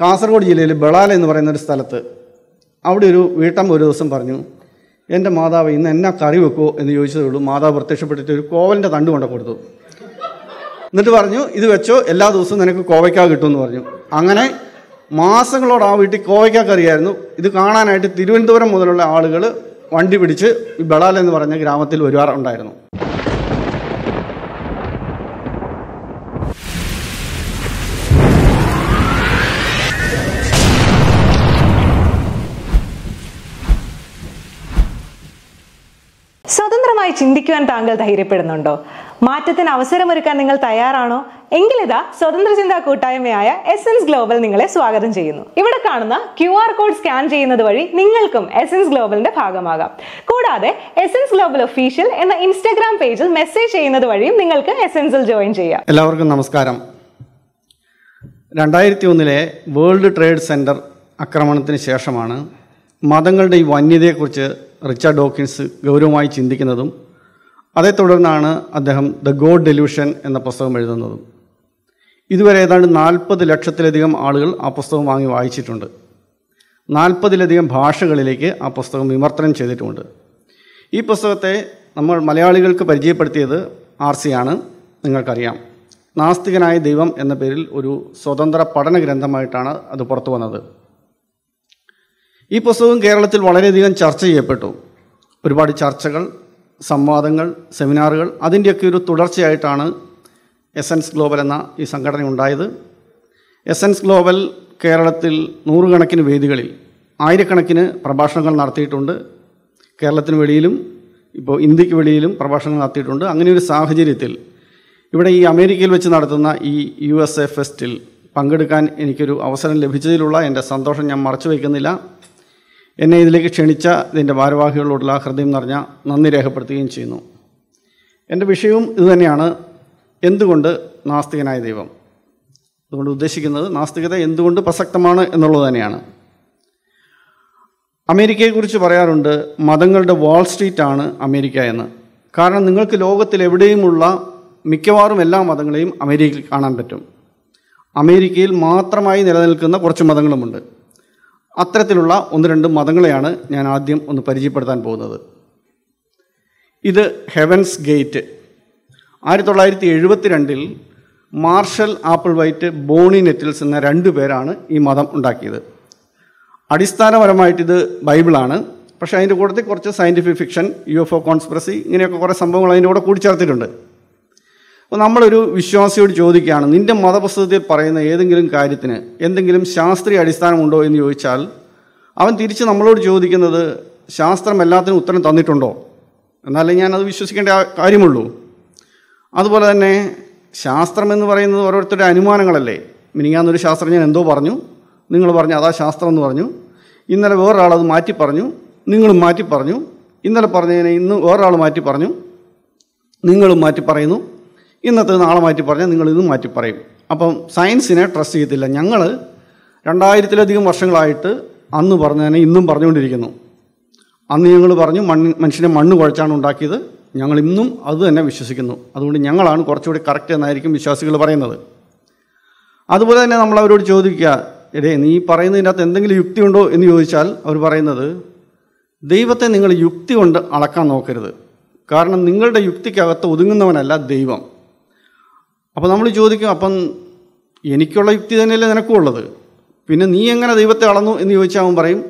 കാസർഗോഡ് ജില്ലയിൽ ബളാല എന്ന് പറയുന്ന ഒരു സ്ഥലത്ത് അവിടെ ഒരു വീട്ടമ്മ ഒരു ദിവസം പറഞ്ഞു എൻ്റെ മാതാവ് ഇന്ന് എന്നെ കറി വെക്കുമോ എന്ന് ചോദിച്ചതേ ഉള്ളൂ മാതാവ് പ്രത്യക്ഷപ്പെട്ടിട്ട് ഒരു കോവലിൻ്റെ തണ്ട് കൊണ്ട കൊടുത്തു എന്നിട്ട് പറഞ്ഞു ഇത് വെച്ചോ എല്ലാ ദിവസവും നിനക്ക് കോവയ്ക്ക കിട്ടുമെന്ന് പറഞ്ഞു അങ്ങനെ മാസങ്ങളോട് ആ വീട്ടിൽ കോവയ്ക്ക കറിയായിരുന്നു ഇത് കാണാനായിട്ട് തിരുവനന്തപുരം മുതലുള്ള ആളുകൾ വണ്ടി പിടിച്ച് ഈ ബളാൽ എന്ന് പറഞ്ഞ ഗ്രാമത്തിൽ വരുവാറുണ്ടായിരുന്നു സ്വതന്ത്രമായി ചിന്തിക്കുവാൻ താങ്കൾ ധൈര്യപ്പെടുന്നുണ്ടോ മാറ്റത്തിന് അവസരമൊരുക്കാൻ നിങ്ങൾ തയ്യാറാണോ ഇതാ സ്വതന്ത്ര ചിന്താ കൂട്ടായ്മയായ എസൻസ് ഗ്ലോബൽ നിങ്ങളെ സ്വാഗതം ചെയ്യുന്നു ഇവിടെ കാണുന്ന ക്യു ആർ കോഡ് സ്കാൻ ചെയ്യുന്നത് വഴി നിങ്ങൾക്കും എസൻസ് ഗ്ലോബലിന്റെ ഭാഗമാകാം കൂടാതെ എസൻസ് ഗ്ലോബൽ ഒഫീഷ്യൽ എന്ന ഇൻസ്റ്റാഗ്രാം പേജിൽ മെസ്സേജ് ചെയ്യുന്നത് വഴിയും നിങ്ങൾക്ക് എസൻസിൽ ജോയിൻ ചെയ്യാം എല്ലാവർക്കും നമസ്കാരം രണ്ടായിരത്തി ഒന്നിലെ വേൾഡ് ട്രേഡ് സെന്റർ ആക്രമണത്തിന് ശേഷമാണ് മതങ്ങളുടെ ഈ വന്യതയെക്കുറിച്ച് റിച്ചാർഡ് ഡോക്കിൻസ് ഗൗരവമായി ചിന്തിക്കുന്നതും അതേ തുടർന്നാണ് അദ്ദേഹം ദ ഗോഡ് ഡെല്യൂഷൻ എന്ന പുസ്തകം എഴുതുന്നതും ഇതുവരെ ഏതാണ്ട് നാൽപ്പത് ലക്ഷത്തിലധികം ആളുകൾ ആ പുസ്തകം വാങ്ങി വായിച്ചിട്ടുണ്ട് നാൽപ്പതിലധികം ഭാഷകളിലേക്ക് ആ പുസ്തകം വിമർത്തനം ചെയ്തിട്ടുമുണ്ട് ഈ പുസ്തകത്തെ നമ്മൾ മലയാളികൾക്ക് പരിചയപ്പെടുത്തിയത് ആർ ആണ് നിങ്ങൾക്കറിയാം നാസ്തികനായ ദൈവം എന്ന പേരിൽ ഒരു സ്വതന്ത്ര പഠന ഗ്രന്ഥമായിട്ടാണ് അത് പുറത്തു വന്നത് ഈ പുസ്തകം കേരളത്തിൽ വളരെയധികം ചർച്ച ചെയ്യപ്പെട്ടു ഒരുപാട് ചർച്ചകൾ സംവാദങ്ങൾ സെമിനാറുകൾ അതിൻ്റെയൊക്കെ ഒരു തുടർച്ചയായിട്ടാണ് എസൻസ് ഗ്ലോബൽ എന്ന ഈ സംഘടന ഉണ്ടായത് എസൻസ് ഗ്ലോബൽ കേരളത്തിൽ നൂറുകണക്കിന് വേദികളിൽ ആയിരക്കണക്കിന് പ്രഭാഷണങ്ങൾ നടത്തിയിട്ടുണ്ട് കേരളത്തിന് വെളിയിലും ഇപ്പോൾ ഇന്ത്യക്ക് വെളിയിലും പ്രഭാഷണങ്ങൾ നടത്തിയിട്ടുണ്ട് അങ്ങനെ ഒരു സാഹചര്യത്തിൽ ഇവിടെ ഈ അമേരിക്കയിൽ വെച്ച് നടത്തുന്ന ഈ യു എസ് എ ഫെസ്റ്റിൽ പങ്കെടുക്കാൻ എനിക്കൊരു അവസരം ലഭിച്ചതിലുള്ള എൻ്റെ സന്തോഷം ഞാൻ മറച്ചു വയ്ക്കുന്നില്ല എന്നെ ഇതിലേക്ക് ക്ഷണിച്ച ഇതിൻ്റെ ഭാരവാഹികളോടുള്ള ഹൃദയം നിറഞ്ഞ നന്ദി രേഖപ്പെടുത്തുകയും ചെയ്യുന്നു എൻ്റെ വിഷയവും ഇതുതന്നെയാണ് എന്തുകൊണ്ട് നാസ്തികനായ ദൈവം അതുകൊണ്ട് ഉദ്ദേശിക്കുന്നത് നാസ്തികത എന്തുകൊണ്ട് പ്രസക്തമാണ് എന്നുള്ളത് തന്നെയാണ് അമേരിക്കയെക്കുറിച്ച് പറയാറുണ്ട് മതങ്ങളുടെ വാൾ സ്ട്രീറ്റാണ് ആണ് അമേരിക്ക എന്ന് കാരണം നിങ്ങൾക്ക് ലോകത്തിൽ എവിടെയുമുള്ള മിക്കവാറും എല്ലാ മതങ്ങളെയും അമേരിക്കയിൽ കാണാൻ പറ്റും അമേരിക്കയിൽ മാത്രമായി നിലനിൽക്കുന്ന കുറച്ച് മതങ്ങളുമുണ്ട് അത്തരത്തിലുള്ള ഒന്ന് രണ്ട് മതങ്ങളെയാണ് ഞാൻ ആദ്യം ഒന്ന് പരിചയപ്പെടുത്താൻ പോകുന്നത് ഇത് ഹെവൻസ് ഗേറ്റ് ആയിരത്തി തൊള്ളായിരത്തി എഴുപത്തി രണ്ടിൽ Marshall Applewhite Bonnie Nettles എന്ന രണ്ടു പേരാണ് ഈ മതം ഉണ്ടാക്കിയത് അടിസ്ഥാനപരമായിട്ടിത് ബൈബിളാണ് പക്ഷേ അതിൻ്റെ കൂട്ടത്തിൽ കുറച്ച് scientific fiction U F O conspiracy ഇങ്ങനെയൊക്കെ കുറേ സംഭവങ്ങൾ അതിൻ്റെ കൂടെ കൂടിച്ചേർത്തിട്ടുണ്ട് അപ്പോൾ നമ്മളൊരു വിശ്വാസിയോട് ചോദിക്കുകയാണ് നിന്റെ മതപുസ്തകത്തിൽ പറയുന്ന ഏതെങ്കിലും കാര്യത്തിന് എന്തെങ്കിലും ശാസ്ത്രീയ അടിസ്ഥാനമുണ്ടോ എന്ന് ചോദിച്ചാൽ അവൻ തിരിച്ച് നമ്മളോട് ചോദിക്കുന്നത് ശാസ്ത്രം എല്ലാത്തിനും ഉത്തരം തന്നിട്ടുണ്ടോ എന്നാലേ അത് വിശ്വസിക്കേണ്ട കാര്യമുള്ളൂ അതുപോലെ തന്നെ ശാസ്ത്രം എന്ന് പറയുന്നത് ഓരോരുത്തരുടെ അനുമാനങ്ങളല്ലേ മിനിങ്ങാന്നൊരു ശാസ്ത്രജ്ഞൻ എന്തോ പറഞ്ഞു നിങ്ങൾ പറഞ്ഞു അതാ ശാസ്ത്രം എന്ന് പറഞ്ഞു ഇന്നലെ വേറൊരാളത് മാറ്റി പറഞ്ഞു നിങ്ങളും മാറ്റി പറഞ്ഞു ഇന്നലെ പറഞ്ഞതിനെ ഇന്ന് വേറൊരാൾ മാറ്റി പറഞ്ഞു നിങ്ങളും മാറ്റി പറയുന്നു ഇന്നത്തെ നാളെ മാറ്റി പറഞ്ഞാൽ നിങ്ങൾ ഇത് മാറ്റി പറയും അപ്പം സയൻസിനെ ട്രസ്റ്റ് ചെയ്യത്തില്ല ഞങ്ങൾ രണ്ടായിരത്തിലധികം വർഷങ്ങളായിട്ട് അന്ന് പറഞ്ഞതിനെ ഇന്നും പറഞ്ഞുകൊണ്ടിരിക്കുന്നു അന്ന് ഞങ്ങൾ പറഞ്ഞു മണ്ണ് മനുഷ്യനെ മണ്ണ് കുഴച്ചാണ് ഉണ്ടാക്കിയത് ഞങ്ങൾ ഇന്നും അത് തന്നെ വിശ്വസിക്കുന്നു അതുകൊണ്ട് ഞങ്ങളാണ് കുറച്ചുകൂടി കറക്റ്റ് എന്നായിരിക്കും വിശ്വാസികൾ പറയുന്നത് അതുപോലെ തന്നെ നമ്മൾ അവരോട് ചോദിക്കുക എടേ നീ പറയുന്നതിൻ്റെ അകത്ത് എന്തെങ്കിലും യുക്തി ഉണ്ടോ എന്ന് ചോദിച്ചാൽ അവർ പറയുന്നത് ദൈവത്തെ നിങ്ങൾ യുക്തി കൊണ്ട് അളക്കാൻ നോക്കരുത് കാരണം നിങ്ങളുടെ യുക്തിക്കകത്ത് ഒതുങ്ങുന്നവനല്ല ദൈവം അപ്പോൾ നമ്മൾ ചോദിക്കും അപ്പം എനിക്കുള്ള യുക്തി തന്നെയല്ലേ ഉള്ളത് പിന്നെ നീ എങ്ങനെ ദൈവത്തെ അളന്നു എന്ന് ചോദിച്ചാൽ അവൻ പറയും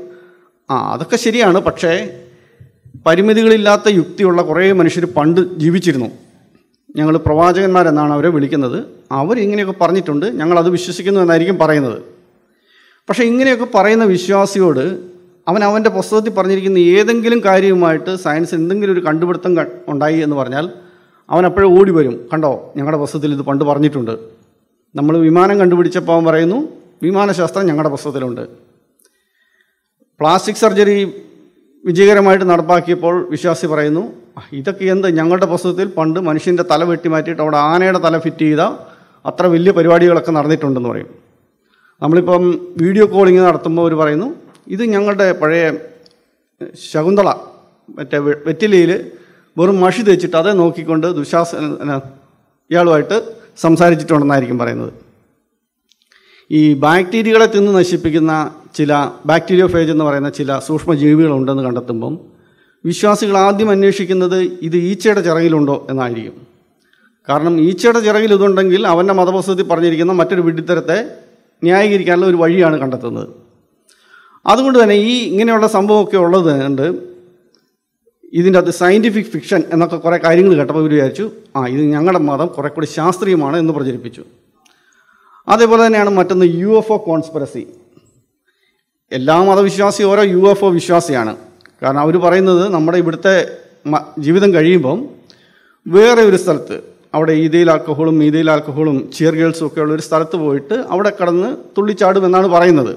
ആ അതൊക്കെ ശരിയാണ് പക്ഷേ പരിമിതികളില്ലാത്ത യുക്തിയുള്ള കുറേ മനുഷ്യർ പണ്ട് ജീവിച്ചിരുന്നു ഞങ്ങൾ പ്രവാചകന്മാരെന്നാണ് അവരെ വിളിക്കുന്നത് അവർ ഇങ്ങനെയൊക്കെ പറഞ്ഞിട്ടുണ്ട് ഞങ്ങളത് വിശ്വസിക്കുന്നു എന്നായിരിക്കും പറയുന്നത് പക്ഷേ ഇങ്ങനെയൊക്കെ പറയുന്ന വിശ്വാസിയോട് അവൻ അവൻ്റെ പുസ്തകത്തിൽ പറഞ്ഞിരിക്കുന്ന ഏതെങ്കിലും കാര്യവുമായിട്ട് സയൻസ് എന്തെങ്കിലും ഒരു കണ്ടുപിടുത്തം ഉണ്ടായി എന്ന് പറഞ്ഞാൽ അവൻ അപ്പോഴും ഓടി വരും കണ്ടോ ഞങ്ങളുടെ പുസ്തകത്തിൽ ഇത് പണ്ട് പറഞ്ഞിട്ടുണ്ട് നമ്മൾ വിമാനം കണ്ടുപിടിച്ചപ്പോൾ അവൻ പറയുന്നു വിമാനശാസ്ത്രം ഞങ്ങളുടെ പുസ്തകത്തിലുണ്ട് പ്ലാസ്റ്റിക് സർജറി വിജയകരമായിട്ട് നടപ്പാക്കിയപ്പോൾ വിശ്വാസി പറയുന്നു ഇതൊക്കെ എന്ത് ഞങ്ങളുടെ പുസ്തകത്തിൽ പണ്ട് മനുഷ്യൻ്റെ തല വെട്ടി മാറ്റിയിട്ട് അവിടെ ആനയുടെ തല ഫിറ്റ് ചെയ്ത അത്ര വലിയ പരിപാടികളൊക്കെ നടന്നിട്ടുണ്ടെന്ന് പറയും നമ്മളിപ്പം വീഡിയോ കോളിങ് നടത്തുമ്പോൾ അവർ പറയുന്നു ഇത് ഞങ്ങളുടെ പഴയ ശകുന്തള മറ്റേ വെറ്റിലയിൽ വെറും മഷി തേച്ചിട്ട് അതേ നോക്കിക്കൊണ്ട് ദുശാസന ഇയാളുമായിട്ട് സംസാരിച്ചിട്ടുണ്ടെന്നായിരിക്കും പറയുന്നത് ഈ ബാക്ടീരിയകളെ തിന്ന് നശിപ്പിക്കുന്ന ചില ബാക്ടീരിയോ ഫേജ് എന്ന് പറയുന്ന ചില സൂക്ഷ്മജീവികളുണ്ടെന്ന് കണ്ടെത്തുമ്പം വിശ്വാസികൾ ആദ്യം അന്വേഷിക്കുന്നത് ഇത് ഈച്ചയുടെ ചിറകിലുണ്ടോ എന്നായിരിക്കും കാരണം ഈച്ചയുടെ ചിറകിൽ ഇതുണ്ടെങ്കിൽ അവൻ്റെ മതപ്രസ്തുതി പറഞ്ഞിരിക്കുന്ന മറ്റൊരു വിഡിത്തരത്തെ ന്യായീകരിക്കാനുള്ള ഒരു വഴിയാണ് കണ്ടെത്തുന്നത് അതുകൊണ്ട് തന്നെ ഈ ഇങ്ങനെയുള്ള സംഭവമൊക്കെ ഉള്ളത് കൊണ്ട് ഇതിൻ്റെ അത് സയൻറ്റിഫിക് ഫിക്ഷൻ എന്നൊക്കെ കുറേ കാര്യങ്ങൾ കേട്ടപ്പോൾ ഇവർ വിചാരിച്ചു ആ ഇത് ഞങ്ങളുടെ മതം കുറേ കൂടി ശാസ്ത്രീയമാണ് എന്ന് പ്രചരിപ്പിച്ചു അതേപോലെ തന്നെയാണ് മറ്റൊന്ന് യു എഫ് ഒ കോൺസ്പെറസി എല്ലാ മതവിശ്വാസിയും ഓരോ യു എഫ് ഒ വിശ്വാസിയാണ് കാരണം അവർ പറയുന്നത് നമ്മുടെ ഇവിടുത്തെ ജീവിതം കഴിയുമ്പം വേറെ ഒരു സ്ഥലത്ത് അവിടെ ഈതയിൽ ആൽക്കഹോളും മീതയിൽ ആൽക്കഹോളും ചിയർ ഗേൾസും ഒക്കെയുള്ള ഒരു സ്ഥലത്ത് പോയിട്ട് അവിടെ കടന്ന് തുള്ളിച്ചാടും എന്നാണ് പറയുന്നത്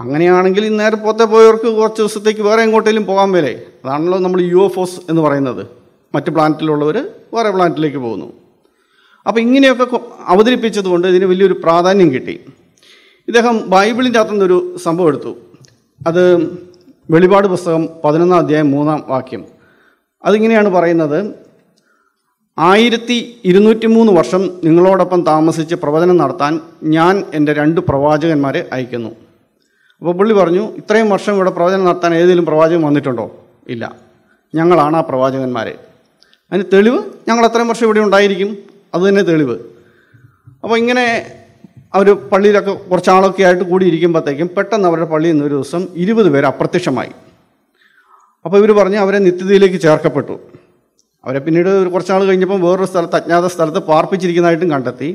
അങ്ങനെയാണെങ്കിൽ നേരെ പോത്തെ പോയവർക്ക് കുറച്ച് ദിവസത്തേക്ക് വേറെ എങ്ങോട്ടേലും പോകാൻ മേലെ അതാണല്ലോ നമ്മൾ യു എഫ് ഒസ് എന്ന് പറയുന്നത് മറ്റ് പ്ലാനറ്റിലുള്ളവർ വേറെ പ്ലാനറ്റിലേക്ക് പോകുന്നു അപ്പോൾ ഇങ്ങനെയൊക്കെ അവതരിപ്പിച്ചതുകൊണ്ട് ഇതിന് വലിയൊരു പ്രാധാന്യം കിട്ടി ഇദ്ദേഹം ബൈബിളിൻ്റെ ഒരു സംഭവം എടുത്തു അത് വെളിപാട് പുസ്തകം പതിനൊന്നാം അധ്യായം മൂന്നാം വാക്യം അതിങ്ങനെയാണ് പറയുന്നത് ആയിരത്തി ഇരുന്നൂറ്റി മൂന്ന് വർഷം നിങ്ങളോടൊപ്പം താമസിച്ച് പ്രവചനം നടത്താൻ ഞാൻ എൻ്റെ രണ്ട് പ്രവാചകന്മാരെ അയക്കുന്നു അപ്പോൾ പുള്ളി പറഞ്ഞു ഇത്രയും വർഷം ഇവിടെ പ്രവചനം നടത്താൻ ഏതെങ്കിലും പ്രവാചകൻ വന്നിട്ടുണ്ടോ ഇല്ല ഞങ്ങളാണ് ആ പ്രവാചകന്മാരെ അതിന് തെളിവ് ഞങ്ങൾ അത്രയും വർഷം ഇവിടെ ഉണ്ടായിരിക്കും അത് തന്നെ തെളിവ് അപ്പോൾ ഇങ്ങനെ അവർ പള്ളിയിലൊക്കെ കുറച്ച് ആളൊക്കെ ആയിട്ട് കൂടിയിരിക്കുമ്പോഴത്തേക്കും പെട്ടെന്ന് അവരുടെ പള്ളിയിൽ നിന്ന് ഒരു ദിവസം ഇരുപത് പേർ അപ്രത്യക്ഷമായി അപ്പോൾ ഇവർ പറഞ്ഞ് അവരെ നിത്യതയിലേക്ക് ചേർക്കപ്പെട്ടു അവരെ പിന്നീട് ഒരു കുറച്ചാൾ കഴിഞ്ഞപ്പം വേറൊരു സ്ഥലത്ത് അജ്ഞാത സ്ഥലത്ത് പാർപ്പിച്ചിരിക്കുന്നതായിട്ടും കണ്ടെത്തി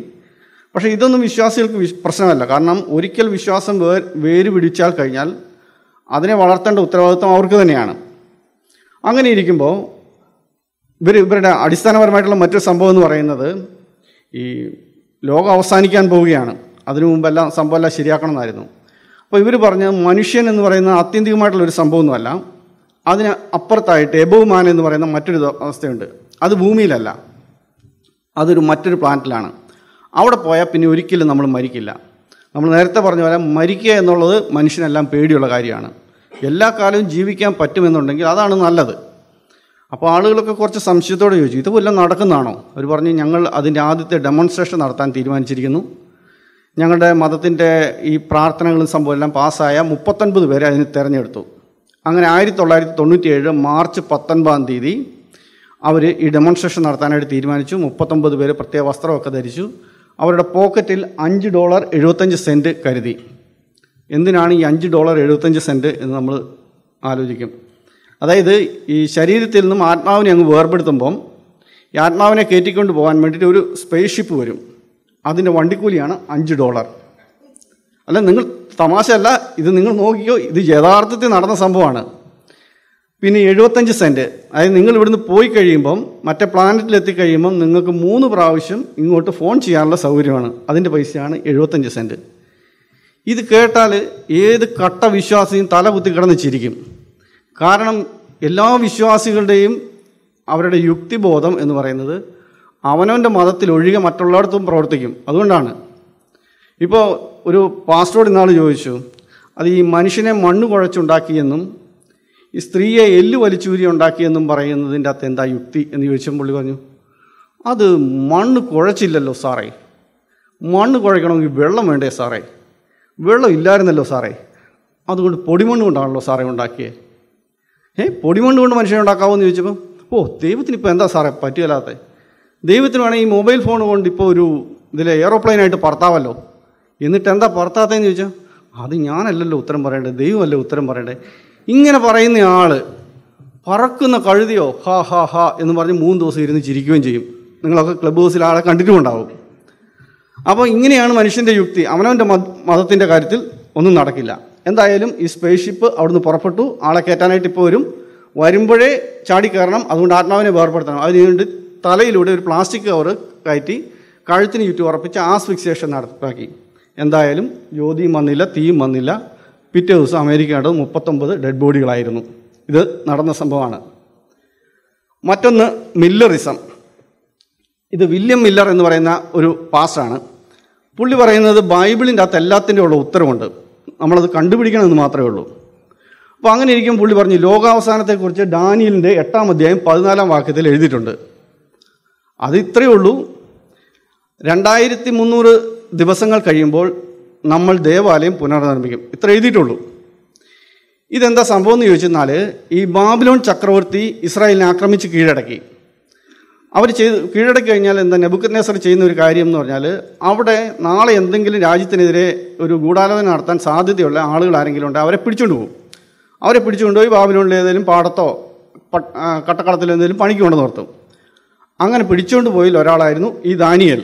പക്ഷേ ഇതൊന്നും വിശ്വാസികൾക്ക് പ്രശ്നമല്ല കാരണം ഒരിക്കൽ വിശ്വാസം വേർ വേര് പിടിച്ചാൽ കഴിഞ്ഞാൽ അതിനെ വളർത്തേണ്ട ഉത്തരവാദിത്വം അവർക്ക് തന്നെയാണ് അങ്ങനെ ഇരിക്കുമ്പോൾ ഇവർ ഇവരുടെ അടിസ്ഥാനപരമായിട്ടുള്ള മറ്റൊരു സംഭവം എന്ന് പറയുന്നത് ഈ ലോകം അവസാനിക്കാൻ പോവുകയാണ് അതിനു മുമ്പെല്ലാം സംഭവമെല്ലാം എന്നായിരുന്നു അപ്പോൾ ഇവർ പറഞ്ഞ മനുഷ്യൻ എന്ന് പറയുന്ന ആത്യന്തികമായിട്ടുള്ള ഒരു സംഭവമൊന്നുമല്ല അതിന് അപ്പുറത്തായിട്ട് എബവ് മാൻ എന്ന് പറയുന്ന മറ്റൊരു അവസ്ഥയുണ്ട് അത് ഭൂമിയിലല്ല അതൊരു മറ്റൊരു പ്ലാനറ്റിലാണ് അവിടെ പോയാൽ പിന്നെ ഒരിക്കലും നമ്മൾ മരിക്കില്ല നമ്മൾ നേരത്തെ പറഞ്ഞ പോലെ മരിക്കുക എന്നുള്ളത് മനുഷ്യനെല്ലാം പേടിയുള്ള കാര്യമാണ് എല്ലാ കാലവും ജീവിക്കാൻ പറ്റുമെന്നുണ്ടെങ്കിൽ അതാണ് നല്ലത് അപ്പോൾ ആളുകളൊക്കെ കുറച്ച് സംശയത്തോടെ ചോദിച്ചു ഇത് വല്ലതും നടക്കുന്നതാണോ അവർ പറഞ്ഞു ഞങ്ങൾ അതിൻ്റെ ആദ്യത്തെ ഡെമോൺസ്ട്രേഷൻ നടത്താൻ തീരുമാനിച്ചിരിക്കുന്നു ഞങ്ങളുടെ മതത്തിൻ്റെ ഈ പ്രാർത്ഥനകളും സംഭവം എല്ലാം പാസ്സായ മുപ്പത്തൊൻപത് പേരെ അതിന് തിരഞ്ഞെടുത്തു അങ്ങനെ ആയിരത്തി തൊള്ളായിരത്തി തൊണ്ണൂറ്റി ഏഴ് മാർച്ച് പത്തൊൻപതാം തീയതി അവർ ഈ ഡെമോൺസ്ട്രേഷൻ നടത്താനായിട്ട് തീരുമാനിച്ചു മുപ്പത്തൊമ്പത് പേര് പ്രത്യേക വസ്ത്രമൊക്കെ ധരിച്ചു അവരുടെ പോക്കറ്റിൽ അഞ്ച് ഡോളർ എഴുപത്തഞ്ച് സെൻറ്റ് കരുതി എന്തിനാണ് ഈ അഞ്ച് ഡോളർ എഴുപത്തഞ്ച് സെൻറ്റ് എന്ന് നമ്മൾ ആലോചിക്കും അതായത് ഈ ശരീരത്തിൽ നിന്നും ആത്മാവിനെ അങ്ങ് വേർപെടുത്തുമ്പം ഈ ആത്മാവിനെ കയറ്റിക്കൊണ്ട് പോകാൻ വേണ്ടിയിട്ട് ഒരു സ്പേസ് ഷിപ്പ് വരും അതിൻ്റെ വണ്ടിക്കൂലിയാണ് അഞ്ച് ഡോളർ അല്ല നിങ്ങൾ തമാശയല്ല ഇത് നിങ്ങൾ നോക്കിയോ ഇത് യഥാർത്ഥത്തിൽ നടന്ന സംഭവമാണ് പിന്നെ എഴുപത്തഞ്ച് സെൻറ്റ് അതായത് നിങ്ങൾ ഇവിടുന്ന് പോയി കഴിയുമ്പം മറ്റേ പ്ലാനറ്റിൽ എത്തിക്കഴിയുമ്പം നിങ്ങൾക്ക് മൂന്ന് പ്രാവശ്യം ഇങ്ങോട്ട് ഫോൺ ചെയ്യാനുള്ള സൗകര്യമാണ് അതിൻ്റെ പൈസയാണ് എഴുപത്തഞ്ച് സെൻറ്റ് ഇത് കേട്ടാൽ ഏത് കട്ട വിശ്വാസിയും തല കുത്തി കിടന്ന് ചിരിക്കും കാരണം എല്ലാ വിശ്വാസികളുടെയും അവരുടെ യുക്തിബോധം എന്ന് പറയുന്നത് അവനവൻ്റെ മതത്തിൽ ഒഴികെ മറ്റുള്ളിടത്തും പ്രവർത്തിക്കും അതുകൊണ്ടാണ് ഇപ്പോൾ ഒരു പാസ്റ്ററോട് ഇന്നാൾ ചോദിച്ചു അത് ഈ മനുഷ്യനെ മണ്ണ് കുഴച്ചുണ്ടാക്കിയെന്നും ഈ സ്ത്രീയെ എല്ല് വലിച്ചൂരി ഉണ്ടാക്കിയെന്നും പറയുന്നതിൻ്റെ അകത്ത് എന്താ യുക്തി എന്ന് ചോദിച്ചപ്പോൾ പുള്ളി പറഞ്ഞു അത് മണ്ണ് കുഴച്ചില്ലല്ലോ സാറേ മണ്ണ് കുഴയ്ക്കണമെങ്കിൽ വെള്ളം വേണ്ടേ സാറേ വെള്ളം ഇല്ലായിരുന്നല്ലോ സാറേ അതുകൊണ്ട് പൊടിമണ്ണ് കൊണ്ടാണല്ലോ സാറേ ഉണ്ടാക്കിയത് ഏ പൊടിമണ്ണ് കൊണ്ട് മനുഷ്യനെ എന്ന് ചോദിച്ചപ്പോൾ ഓ ദൈവത്തിന് ഇപ്പോൾ എന്താ സാറേ പറ്റുകയില്ലാത്തത് ദൈവത്തിന് വേണമെങ്കിൽ ഈ മൊബൈൽ ഫോൺ കൊണ്ട് ഇപ്പോൾ ഒരു ഇതിൽ എയ്റോപ്ലെയിനായിട്ട് പറത്താവല്ലോ എന്നിട്ട് എന്താ പറത്താത്തതെന്ന് ചോദിച്ചാൽ അത് ഞാനല്ലല്ലോ ഉത്തരം പറയേണ്ടത് ദൈവമല്ലേ ഉത്തരം പറയേണ്ടത് ഇങ്ങനെ പറയുന്ന ആൾ പറക്കുന്ന കഴുതിയോ ഹാ ഹാ ഹാ എന്ന് പറഞ്ഞ് മൂന്ന് ദിവസം ഇരുന്ന് ചിരിക്കുകയും ചെയ്യും നിങ്ങളൊക്കെ ക്ലബ് ഹൗസിൽ ആളെ കണ്ടിട്ടുമുണ്ടാവും അപ്പോൾ ഇങ്ങനെയാണ് മനുഷ്യൻ്റെ യുക്തി അവനവൻ്റെ മതത്തിൻ്റെ കാര്യത്തിൽ ഒന്നും നടക്കില്ല എന്തായാലും ഈ സ്പേസ് ഷിപ്പ് അവിടുന്ന് പുറപ്പെട്ടു ആളെ കയറ്റാനായിട്ട് ഇപ്പോൾ വരും വരുമ്പോഴേ ചാടിക്കയറണം അതുകൊണ്ട് ആത്മാവിനെ വേർപ്പെടുത്തണം വേണ്ടി തലയിലൂടെ ഒരു പ്ലാസ്റ്റിക് കവർ കയറ്റി കഴുത്തിന് ചുറ്റും ഉറപ്പിച്ച് ഫിക്സേഷൻ നടപ്പാക്കി എന്തായാലും ജ്യോതിയും വന്നില്ല തീയും വന്നില്ല പിറ്റേ ദിവസം അമേരിക്കയുടെ മുപ്പത്തൊമ്പത് ഡെഡ് ബോഡികളായിരുന്നു ഇത് നടന്ന സംഭവമാണ് മറ്റൊന്ന് മില്ലറിസം ഇത് വില്യം മില്ലർ എന്ന് പറയുന്ന ഒരു പാസ്റ്റാണ് പുള്ളി പറയുന്നത് ബൈബിളിൻ്റെ അകത്ത് എല്ലാത്തിൻ്റെ ഉള്ള ഉത്തരവുണ്ട് നമ്മളത് കണ്ടുപിടിക്കണമെന്ന് മാത്രമേ ഉള്ളൂ അപ്പോൾ അങ്ങനെ ഇരിക്കും പുള്ളി പറഞ്ഞു ലോകാവസാനത്തെക്കുറിച്ച് ഡാനിയലിൻ്റെ എട്ടാം അധ്യായം പതിനാലാം വാക്യത്തിൽ എഴുതിയിട്ടുണ്ട് അതിത്രയേ ഉള്ളൂ രണ്ടായിരത്തി മുന്നൂറ് ദിവസങ്ങൾ കഴിയുമ്പോൾ നമ്മൾ ദേവാലയം പുനർനിർമ്മിക്കും ഇത്ര എഴുതിയിട്ടുള്ളൂ ഇതെന്താ സംഭവം എന്ന് ചോദിച്ചെന്നാൽ ഈ ബാബിലോൺ ചക്രവർത്തി ഇസ്രായേലിനെ ആക്രമിച്ച് കീഴടക്കി അവർ ചെയ്ത് കീഴടക്കി കഴിഞ്ഞാൽ എന്താ നെബുക്കത്നേസർ ചെയ്യുന്ന ഒരു കാര്യം എന്ന് പറഞ്ഞാൽ അവിടെ നാളെ എന്തെങ്കിലും രാജ്യത്തിനെതിരെ ഒരു ഗൂഢാലോചന നടത്താൻ സാധ്യതയുള്ള ആളുകൾ ആരെങ്കിലും ഉണ്ട് അവരെ പിടിച്ചുകൊണ്ട് പോകും അവരെ പിടിച്ചുകൊണ്ടുപോയി ബാബിലോണിൽ ഏതെങ്കിലും പാടത്തോ കട്ടക്കളത്തിലോ എന്തെങ്കിലും പണിക്ക് കൊണ്ടു നിർത്തും അങ്ങനെ പിടിച്ചുകൊണ്ട് പോയിൽ ഒരാളായിരുന്നു ഈ ദാനിയൽ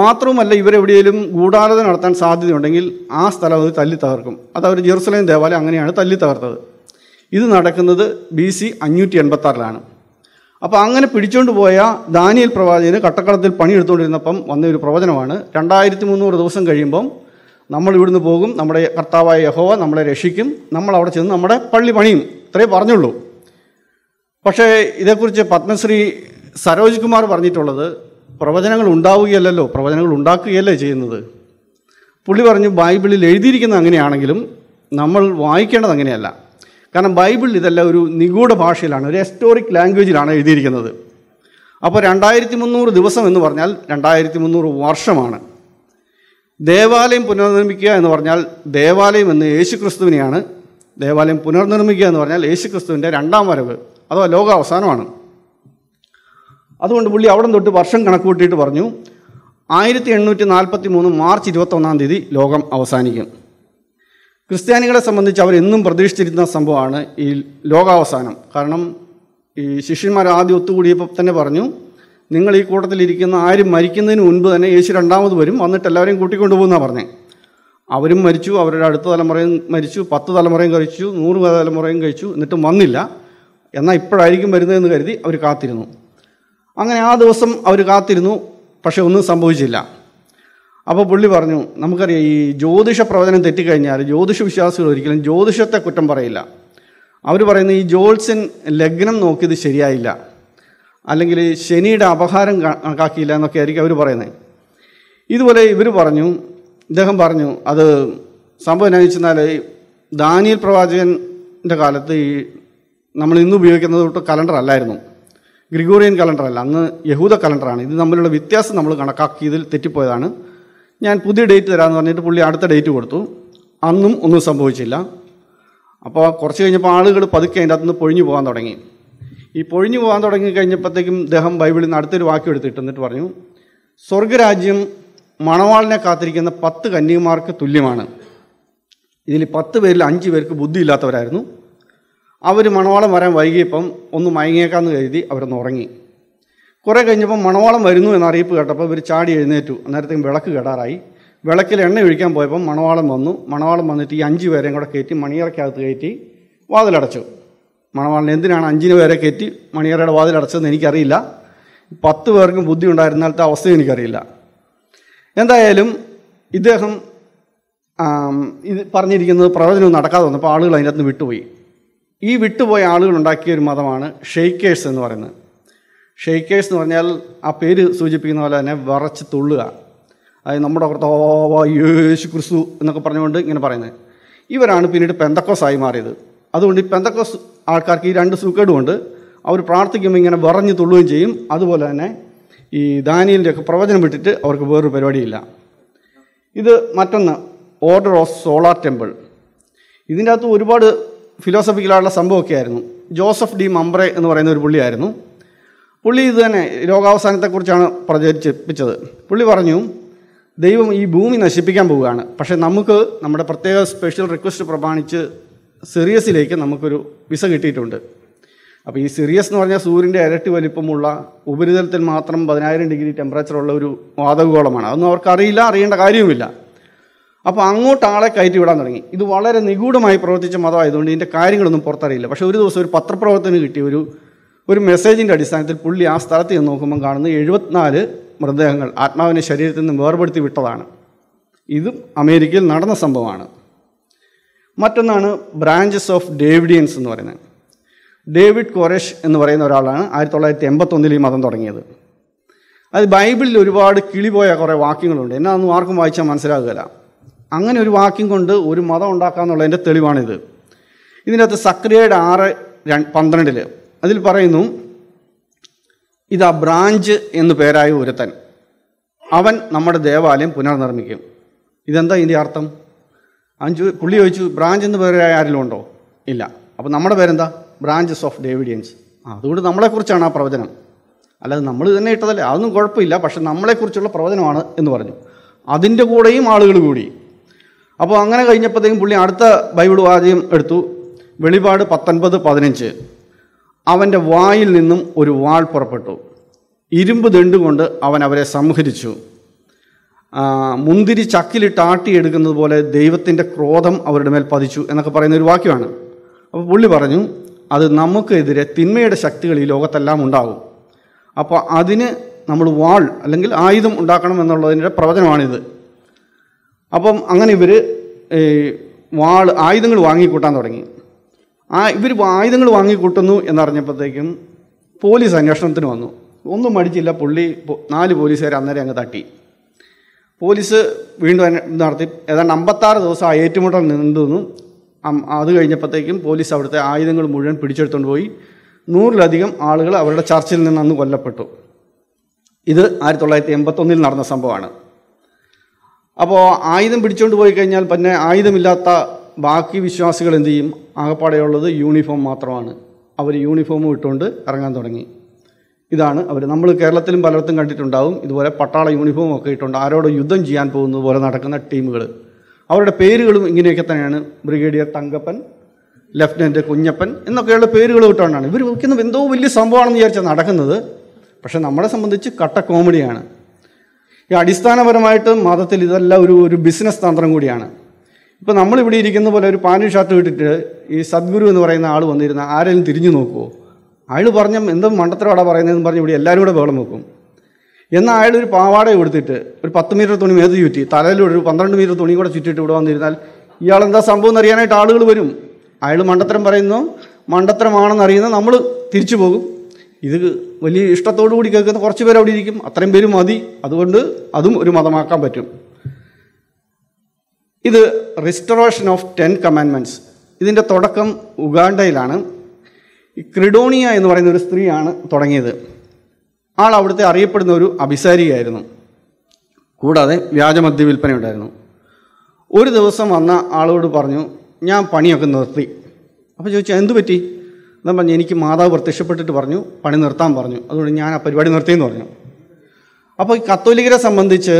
മാത്രവുമല്ല ഇവരെവിടെയെങ്കിലും ഗൂഢാലോചന നടത്താൻ സാധ്യതയുണ്ടെങ്കിൽ ആ സ്ഥലം അത് തല്ലി തകർക്കും അത് അവർ ജെറുസലേം ദേവാലയം അങ്ങനെയാണ് തല്ലി തകർത്തത് ഇത് നടക്കുന്നത് ബി സി അഞ്ഞൂറ്റി എൺപത്താറിലാണ് അപ്പോൾ അങ്ങനെ പിടിച്ചുകൊണ്ട് പോയ ദാനിയൽ പ്രവാചകന് കട്ടക്കളത്തിൽ പണിയെടുത്തുകൊണ്ടിരുന്നപ്പം വന്ന ഒരു പ്രവചനമാണ് രണ്ടായിരത്തി മുന്നൂറ് ദിവസം കഴിയുമ്പം നമ്മൾ ഇവിടുന്ന് പോകും നമ്മുടെ കർത്താവായ യഹോവ നമ്മളെ രക്ഷിക്കും നമ്മൾ അവിടെ ചെന്ന് നമ്മുടെ പള്ളി പണിയും ഇത്രേ പറഞ്ഞുള്ളൂ പക്ഷേ ഇതേക്കുറിച്ച് പത്മശ്രീ സരോജ് കുമാർ പറഞ്ഞിട്ടുള്ളത് പ്രവചനങ്ങൾ ഉണ്ടാവുകയല്ലല്ലോ പ്രവചനങ്ങൾ ഉണ്ടാക്കുകയല്ലേ ചെയ്യുന്നത് പുള്ളി പറഞ്ഞു ബൈബിളിൽ എഴുതിയിരിക്കുന്നത് അങ്ങനെയാണെങ്കിലും നമ്മൾ വായിക്കേണ്ടത് അങ്ങനെയല്ല കാരണം ബൈബിൾ ഇതെല്ലാം ഒരു നിഗൂഢ ഭാഷയിലാണ് ഒരു ഹിസ്റ്റോറിക് ലാംഗ്വേജിലാണ് എഴുതിയിരിക്കുന്നത് അപ്പോൾ രണ്ടായിരത്തി മുന്നൂറ് ദിവസം എന്ന് പറഞ്ഞാൽ രണ്ടായിരത്തി മുന്നൂറ് വർഷമാണ് ദേവാലയം പുനർനിർമ്മിക്കുക എന്ന് പറഞ്ഞാൽ ദേവാലയം എന്ന് ക്രിസ്തുവിനെയാണ് ദേവാലയം പുനർനിർമ്മിക്കുക എന്ന് പറഞ്ഞാൽ ക്രിസ്തുവിൻ്റെ രണ്ടാം വരവ് അതോ ലോകാവസാനമാണ് അതുകൊണ്ട് പുള്ളി അവിടെ തൊട്ട് വർഷം കണക്ക് പറഞ്ഞു ആയിരത്തി എണ്ണൂറ്റി നാൽപ്പത്തി മൂന്ന് മാർച്ച് ഇരുപത്തൊന്നാം തീയതി ലോകം അവസാനിക്കും ക്രിസ്ത്യാനികളെ സംബന്ധിച്ച് അവരെന്നും പ്രതീക്ഷിച്ചിരുന്ന സംഭവമാണ് ഈ ലോകാവസാനം കാരണം ഈ ശിഷ്യന്മാർ ആദ്യം ഒത്തുകൂടിയപ്പോൾ തന്നെ പറഞ്ഞു നിങ്ങൾ ഈ കൂട്ടത്തിലിരിക്കുന്ന ആരും മരിക്കുന്നതിന് മുൻപ് തന്നെ യേശു രണ്ടാമത് വരും വന്നിട്ട് എല്ലാവരെയും കൂട്ടിക്കൊണ്ടുപോകുന്നാണ് പറഞ്ഞേ അവരും മരിച്ചു അവരുടെ അടുത്ത തലമുറയും മരിച്ചു പത്ത് തലമുറയും കഴിച്ചു നൂറ് തലമുറയും കഴിച്ചു എന്നിട്ടും വന്നില്ല എന്നാൽ ഇപ്പോഴായിരിക്കും വരുന്നതെന്ന് കരുതി അവർ കാത്തിരുന്നു അങ്ങനെ ആ ദിവസം അവർ കാത്തിരുന്നു പക്ഷേ ഒന്നും സംഭവിച്ചില്ല അപ്പോൾ പുള്ളി പറഞ്ഞു നമുക്കറിയാം ഈ ജ്യോതിഷ പ്രവചനം തെറ്റിക്കഴിഞ്ഞാൽ ജ്യോതിഷ വിശ്വാസികൾ ഒരിക്കലും ജ്യോതിഷത്തെ കുറ്റം പറയില്ല അവർ പറയുന്നത് ഈ ജോൾസൻ ലഗ്നം നോക്കിയത് ശരിയായില്ല അല്ലെങ്കിൽ ശനിയുടെ അപഹാരം കണക്കാക്കിയില്ല എന്നൊക്കെ ആയിരിക്കും അവർ പറയുന്നത് ഇതുപോലെ ഇവർ പറഞ്ഞു ഇദ്ദേഹം പറഞ്ഞു അത് സംഭവം എന്നാന്ന് വെച്ചെന്നാൽ ദാനിയൽ പ്രവാചകൻ്റെ കാലത്ത് ഈ നമ്മൾ ഇന്ന് ഉപയോഗിക്കുന്നത് തൊട്ട് കലണ്ടർ അല്ലായിരുന്നു ഗ്രിഗോറിയൻ കലണ്ടറല്ല അന്ന് യഹൂദ കലണ്ടറാണ് ഇത് തമ്മിലുള്ള വ്യത്യാസം നമ്മൾ കണക്കാക്കിയതിൽ തെറ്റിപ്പോയതാണ് ഞാൻ പുതിയ ഡേറ്റ് തരാമെന്ന് പറഞ്ഞിട്ട് പുള്ളി അടുത്ത ഡേറ്റ് കൊടുത്തു അന്നും ഒന്നും സംഭവിച്ചില്ല അപ്പോൾ കുറച്ച് കഴിഞ്ഞപ്പോൾ ആളുകൾ പതുക്കെ അതിൻ്റെ അകത്തുനിന്ന് പൊഴിഞ്ഞു പോകാൻ തുടങ്ങി ഈ പൊഴിഞ്ഞു പോകാൻ തുടങ്ങി കഴിഞ്ഞപ്പോഴത്തേക്കും അദ്ദേഹം ബൈബിളിൽ നിന്ന് അടുത്തൊരു വാക്യം എടുത്തിട്ട് എന്നിട്ട് പറഞ്ഞു സ്വർഗരാജ്യം മണവാളിനെ കാത്തിരിക്കുന്ന പത്ത് കന്യകുമാർക്ക് തുല്യമാണ് ഇതിൽ പത്ത് പേരിൽ അഞ്ച് പേർക്ക് ബുദ്ധിയില്ലാത്തവരായിരുന്നു അവർ മണവാളം വരാൻ വൈകിയപ്പം ഒന്ന് മയങ്ങിയേക്കാന്ന് കരുതി അവരൊന്ന് ഉറങ്ങി കുറേ കഴിഞ്ഞപ്പം മണവാളം വരുന്നു എന്ന അറിയിപ്പ് കേട്ടപ്പോൾ ഇവർ ചാടി എഴുന്നേറ്റു അന്നേരത്തേക്കും വിളക്ക് കേടാറായി വിളക്കിൽ എണ്ണ ഒഴിക്കാൻ പോയപ്പം മണവാളം വന്നു മണവാളം വന്നിട്ട് ഈ അഞ്ച് പേരെയും കൂടെ കയറ്റി മണിയറയ്ക്കകത്ത് കയറ്റി വാതിലടച്ചു മണവാളിന് എന്തിനാണ് അഞ്ചിന് പേരെ കയറ്റി മണിയറയുടെ വാതിലടച്ചതെന്ന് എനിക്കറിയില്ല പത്ത് പേർക്കും ബുദ്ധി ഉണ്ടായിരുന്നാലത്തെ അവസ്ഥ എനിക്കറിയില്ല എന്തായാലും ഇദ്ദേഹം ഇത് പറഞ്ഞിരിക്കുന്നത് പ്രവചനം നടക്കാതെ വന്നപ്പോൾ ആളുകൾ അതിനകത്ത് വിട്ടുപോയി ഈ വിട്ടുപോയ ആളുകൾ ഉണ്ടാക്കിയ ഒരു മതമാണ് ഷെയ്ക്കേഴ്സ് എന്ന് പറയുന്നത് ഷെയ്ക്കേഴ്സ് എന്ന് പറഞ്ഞാൽ ആ പേര് സൂചിപ്പിക്കുന്ന പോലെ തന്നെ വിറച്ച് തുള്ളുക അതായത് നമ്മുടെ കർത്താവ യേശു ക്രിസ്തു എന്നൊക്കെ പറഞ്ഞുകൊണ്ട് ഇങ്ങനെ പറയുന്നത് ഇവരാണ് പിന്നീട് പെന്തക്കോസായി മാറിയത് അതുകൊണ്ട് ഈ പെന്തക്കോസ് ആൾക്കാർക്ക് ഈ രണ്ട് സൂക്കേടുമുണ്ട് അവർ പ്രാർത്ഥിക്കുമ്പോൾ ഇങ്ങനെ വിറഞ്ഞ് തുള്ളുകയും ചെയ്യും അതുപോലെ തന്നെ ഈ ദാനിയലിൻ്റെയൊക്കെ പ്രവചനം വിട്ടിട്ട് അവർക്ക് വേറൊരു പരിപാടിയില്ല ഇത് മറ്റൊന്ന് ഓർഡർ ഓഫ് സോളാർ ടെമ്പിൾ ഇതിൻ്റെ അകത്ത് ഒരുപാട് ഫിലോസഫിക്കലായിട്ടുള്ള സംഭവമൊക്കെ ആയിരുന്നു ജോസഫ് ഡി മംബ്രെ എന്ന് പറയുന്ന ഒരു പുള്ളിയായിരുന്നു പുള്ളി ഇത് തന്നെ രോഗാവസാനത്തെക്കുറിച്ചാണ് പ്രചരിപ്പിച്ചത് പുള്ളി പറഞ്ഞു ദൈവം ഈ ഭൂമി നശിപ്പിക്കാൻ പോവുകയാണ് പക്ഷേ നമുക്ക് നമ്മുടെ പ്രത്യേക സ്പെഷ്യൽ റിക്വസ്റ്റ് പ്രമാണിച്ച് സിറിയസിലേക്ക് നമുക്കൊരു വിസ കിട്ടിയിട്ടുണ്ട് അപ്പോൾ ഈ സിറിയസ് എന്ന് പറഞ്ഞാൽ സൂര്യൻ്റെ ഇരട്ടി വലിപ്പമുള്ള ഉപരിതലത്തിൽ മാത്രം പതിനായിരം ഡിഗ്രി ടെമ്പറേച്ചറുള്ള ഒരു വാതകഗോളമാണ് അതൊന്നും അവർക്കറിയില്ല അറിയേണ്ട കാര്യവുമില്ല അപ്പോൾ അങ്ങോട്ട് ആളെ കയറ്റി വിടാൻ തുടങ്ങി ഇത് വളരെ നിഗൂഢമായി പ്രവർത്തിച്ച മതമായതുകൊണ്ട് ഇതിൻ്റെ കാര്യങ്ങളൊന്നും പുറത്തറിയില്ല പക്ഷേ ഒരു ദിവസം ഒരു പത്രപ്രവർത്തനം കിട്ടിയ ഒരു ഒരു മെസ്സേജിൻ്റെ അടിസ്ഥാനത്തിൽ പുള്ളി ആ സ്ഥലത്ത് ചെന്ന് നോക്കുമ്പോൾ കാണുന്നത് എഴുപത്തിനാല് മൃതദേഹങ്ങൾ ആത്മാവിനെ ശരീരത്തിൽ നിന്ന് വേർപെടുത്തി വിട്ടതാണ് ഇതും അമേരിക്കയിൽ നടന്ന സംഭവമാണ് മറ്റൊന്നാണ് ബ്രാഞ്ചസ് ഓഫ് ഡേവിഡിയൻസ് എന്ന് പറയുന്നത് ഡേവിഡ് കൊറേഷ് എന്ന് പറയുന്ന ഒരാളാണ് ആയിരത്തി തൊള്ളായിരത്തി എൺപത്തൊന്നിൽ ഈ മതം തുടങ്ങിയത് അത് ബൈബിളിൽ ഒരുപാട് കിളിപോയ കുറേ വാക്യങ്ങളുണ്ട് എന്നാന്നും ആർക്കും വായിച്ചാൽ മനസ്സിലാകുകയില്ല അങ്ങനെ ഒരു വാക്യം കൊണ്ട് ഒരു മതം ഉണ്ടാക്കാമെന്നുള്ളതിൻ്റെ തെളിവാണിത് ഇതിൻ്റെ അകത്ത് സക്രിയയുടെ ആറ് പന്ത്രണ്ടിൽ അതിൽ പറയുന്നു ഇതാ ബ്രാഞ്ച് എന്നു പേരായ ഒരുത്തൻ അവൻ നമ്മുടെ ദേവാലയം പുനർനിർമ്മിക്കും ഇതെന്താ ഇതിൻ്റെ അർത്ഥം അഞ്ചു പുള്ളി ചോദിച്ചു ബ്രാഞ്ച് എന്ന് പേരായ ആരിലും ഉണ്ടോ ഇല്ല അപ്പോൾ നമ്മുടെ പേരെന്താ ബ്രാഞ്ചസ് ഓഫ് ഡേവിഡിയൻസ് അതുകൊണ്ട് നമ്മളെക്കുറിച്ചാണ് ആ പ്രവചനം അല്ലാതെ നമ്മൾ തന്നെ ഇട്ടതല്ലേ അതൊന്നും കുഴപ്പമില്ല പക്ഷെ നമ്മളെക്കുറിച്ചുള്ള പ്രവചനമാണ് എന്ന് പറഞ്ഞു അതിൻ്റെ കൂടെയും ആളുകൾ കൂടി അപ്പോൾ അങ്ങനെ കഴിഞ്ഞപ്പോഴത്തേക്കും പുള്ളി അടുത്ത ബൈബിൾ വാചകം എടുത്തു വെളിപാട് പത്തൊൻപത് പതിനഞ്ച് അവൻ്റെ വായിൽ നിന്നും ഒരു വാൾ പുറപ്പെട്ടു ഇരുമ്പ് ദണ്ടുകൊണ്ട് അവൻ അവരെ സംഹരിച്ചു മുന്തിരി ചക്കിലിട്ട് ആട്ടിയെടുക്കുന്നത് പോലെ ദൈവത്തിൻ്റെ ക്രോധം അവരുടെ മേൽ പതിച്ചു എന്നൊക്കെ പറയുന്ന ഒരു വാക്യമാണ് അപ്പോൾ പുള്ളി പറഞ്ഞു അത് നമുക്കെതിരെ തിന്മയുടെ ശക്തികൾ ഈ ലോകത്തെല്ലാം ഉണ്ടാകും അപ്പോൾ അതിന് നമ്മൾ വാൾ അല്ലെങ്കിൽ ആയുധം ഉണ്ടാക്കണം എന്നുള്ളതിൻ്റെ പ്രവചനമാണിത് അപ്പം അങ്ങനെ ഇവർ വാൾ ആയുധങ്ങൾ വാങ്ങിക്കൂട്ടാൻ തുടങ്ങി ആ ഇവർ ആയുധങ്ങൾ വാങ്ങിക്കൂട്ടുന്നു എന്നറിഞ്ഞപ്പോഴത്തേക്കും പോലീസ് അന്വേഷണത്തിന് വന്നു ഒന്നും മടിച്ചില്ല പുള്ളി നാല് പോലീസുകാർ അന്നേരം അങ്ങ് തട്ടി പോലീസ് വീണ്ടും നടത്തി ഏതാണ്ട് അമ്പത്താറ് ദിവസം ആ ഏറ്റുമുട്ടൽ നിന്നു അത് കഴിഞ്ഞപ്പോഴത്തേക്കും പോലീസ് അവിടുത്തെ ആയുധങ്ങൾ മുഴുവൻ പിടിച്ചെടുത്തുകൊണ്ട് പോയി നൂറിലധികം ആളുകൾ അവരുടെ ചർച്ചിൽ നിന്ന് അന്ന് കൊല്ലപ്പെട്ടു ഇത് ആയിരത്തി തൊള്ളായിരത്തി എൺപത്തൊന്നിൽ നടന്ന സംഭവമാണ് അപ്പോൾ ആയുധം പിടിച്ചുകൊണ്ട് പോയി കഴിഞ്ഞാൽ പിന്നെ ആയുധമില്ലാത്ത ബാക്കി വിശ്വാസികൾ എന്തു ചെയ്യും ആകപ്പാടെയുള്ളത് യൂണിഫോം മാത്രമാണ് അവർ യൂണിഫോം ഇട്ടുകൊണ്ട് ഇറങ്ങാൻ തുടങ്ങി ഇതാണ് അവർ നമ്മൾ കേരളത്തിലും പലയിടത്തും കണ്ടിട്ടുണ്ടാവും ഇതുപോലെ പട്ടാള യൂണിഫോം ഒക്കെ ഇട്ടുണ്ട് ആരോട് യുദ്ധം ചെയ്യാൻ പോകുന്നതുപോലെ പോലെ നടക്കുന്ന ടീമുകൾ അവരുടെ പേരുകളും ഇങ്ങനെയൊക്കെ തന്നെയാണ് ബ്രിഗേഡിയർ തങ്കപ്പൻ ലെഫ്റ്റനൻ്റ് കുഞ്ഞപ്പൻ എന്നൊക്കെയുള്ള പേരുകൾ ഇട്ടുകൊണ്ടാണ് ഇവർ വയ്ക്കുന്നത് എന്തോ വലിയ സംഭവമാണെന്ന് വിചാരിച്ചാൽ നടക്കുന്നത് പക്ഷേ നമ്മളെ സംബന്ധിച്ച് കട്ട കോമഡിയാണ് അടിസ്ഥാനപരമായിട്ട് മതത്തിൽ ഇതെല്ലാം ഒരു ഒരു ബിസിനസ് തന്ത്രം കൂടിയാണ് ഇപ്പോൾ നമ്മളിവിടെ ഇരിക്കുന്ന പോലെ ഒരു പാനും ഷർട്ട് ഇട്ടിട്ട് ഈ സദ്ഗുരു എന്ന് പറയുന്ന ആൾ വന്നിരുന്ന ആരെങ്കിലും തിരിഞ്ഞു നോക്കുമോ അയാൾ പറഞ്ഞ എന്തും മണ്ടത്തരവാടാ പറയുന്നതെന്ന് പറഞ്ഞ് ഇവിടെ എല്ലാവരും കൂടെ വേളം നോക്കും എന്നാൽ അയാൾ ഒരു പാവാട എടുത്തിട്ട് ഒരു പത്ത് മീറ്റർ തുണി മേത് ചുറ്റി തലയിലൂടെ ഒരു പന്ത്രണ്ട് മീറ്റർ തുണി കൂടെ ചുറ്റിയിട്ട് ഇവിടെ വന്നിരുന്നാൽ എന്താ സംഭവം എന്ന് അറിയാനായിട്ട് ആളുകൾ വരും അയാൾ മണ്ടത്തരം പറയുന്നു മണ്ടത്തരമാണെന്ന് അറിയുന്ന നമ്മൾ തിരിച്ചു പോകും ഇത് വലിയ ഇഷ്ടത്തോടു കൂടി കേൾക്കുന്ന കുറച്ച് പേര് അവിടെ ഇരിക്കും അത്രയും പേര് മതി അതുകൊണ്ട് അതും ഒരു മതമാക്കാൻ പറ്റും ഇത് റിസ്റ്ററേഷൻ ഓഫ് ടെൻ കമാൻമെൻറ്റ്സ് ഇതിൻ്റെ തുടക്കം ഉഗാണ്ടയിലാണ് ഈ ക്രിഡോണിയ എന്ന് പറയുന്ന ഒരു സ്ത്രീയാണ് തുടങ്ങിയത് ആൾ അവിടുത്തെ അറിയപ്പെടുന്ന ഒരു അഭിസാരിയായിരുന്നു കൂടാതെ വ്യാജമദ്യ വിൽപ്പന ഉണ്ടായിരുന്നു ഒരു ദിവസം വന്ന ആളോട് പറഞ്ഞു ഞാൻ പണിയൊക്കെ നിർത്തി അപ്പോൾ ചോദിച്ചാൽ എന്തു പറ്റി എന്നാൽ പറഞ്ഞു എനിക്ക് മാതാവ് പ്രത്യക്ഷപ്പെട്ടിട്ട് പറഞ്ഞു പണി നിർത്താൻ പറഞ്ഞു അതുകൊണ്ട് ഞാൻ ആ പരിപാടി നിർത്തിയെന്ന് പറഞ്ഞു അപ്പോൾ ഈ കത്തോലിക്കരെ സംബന്ധിച്ച്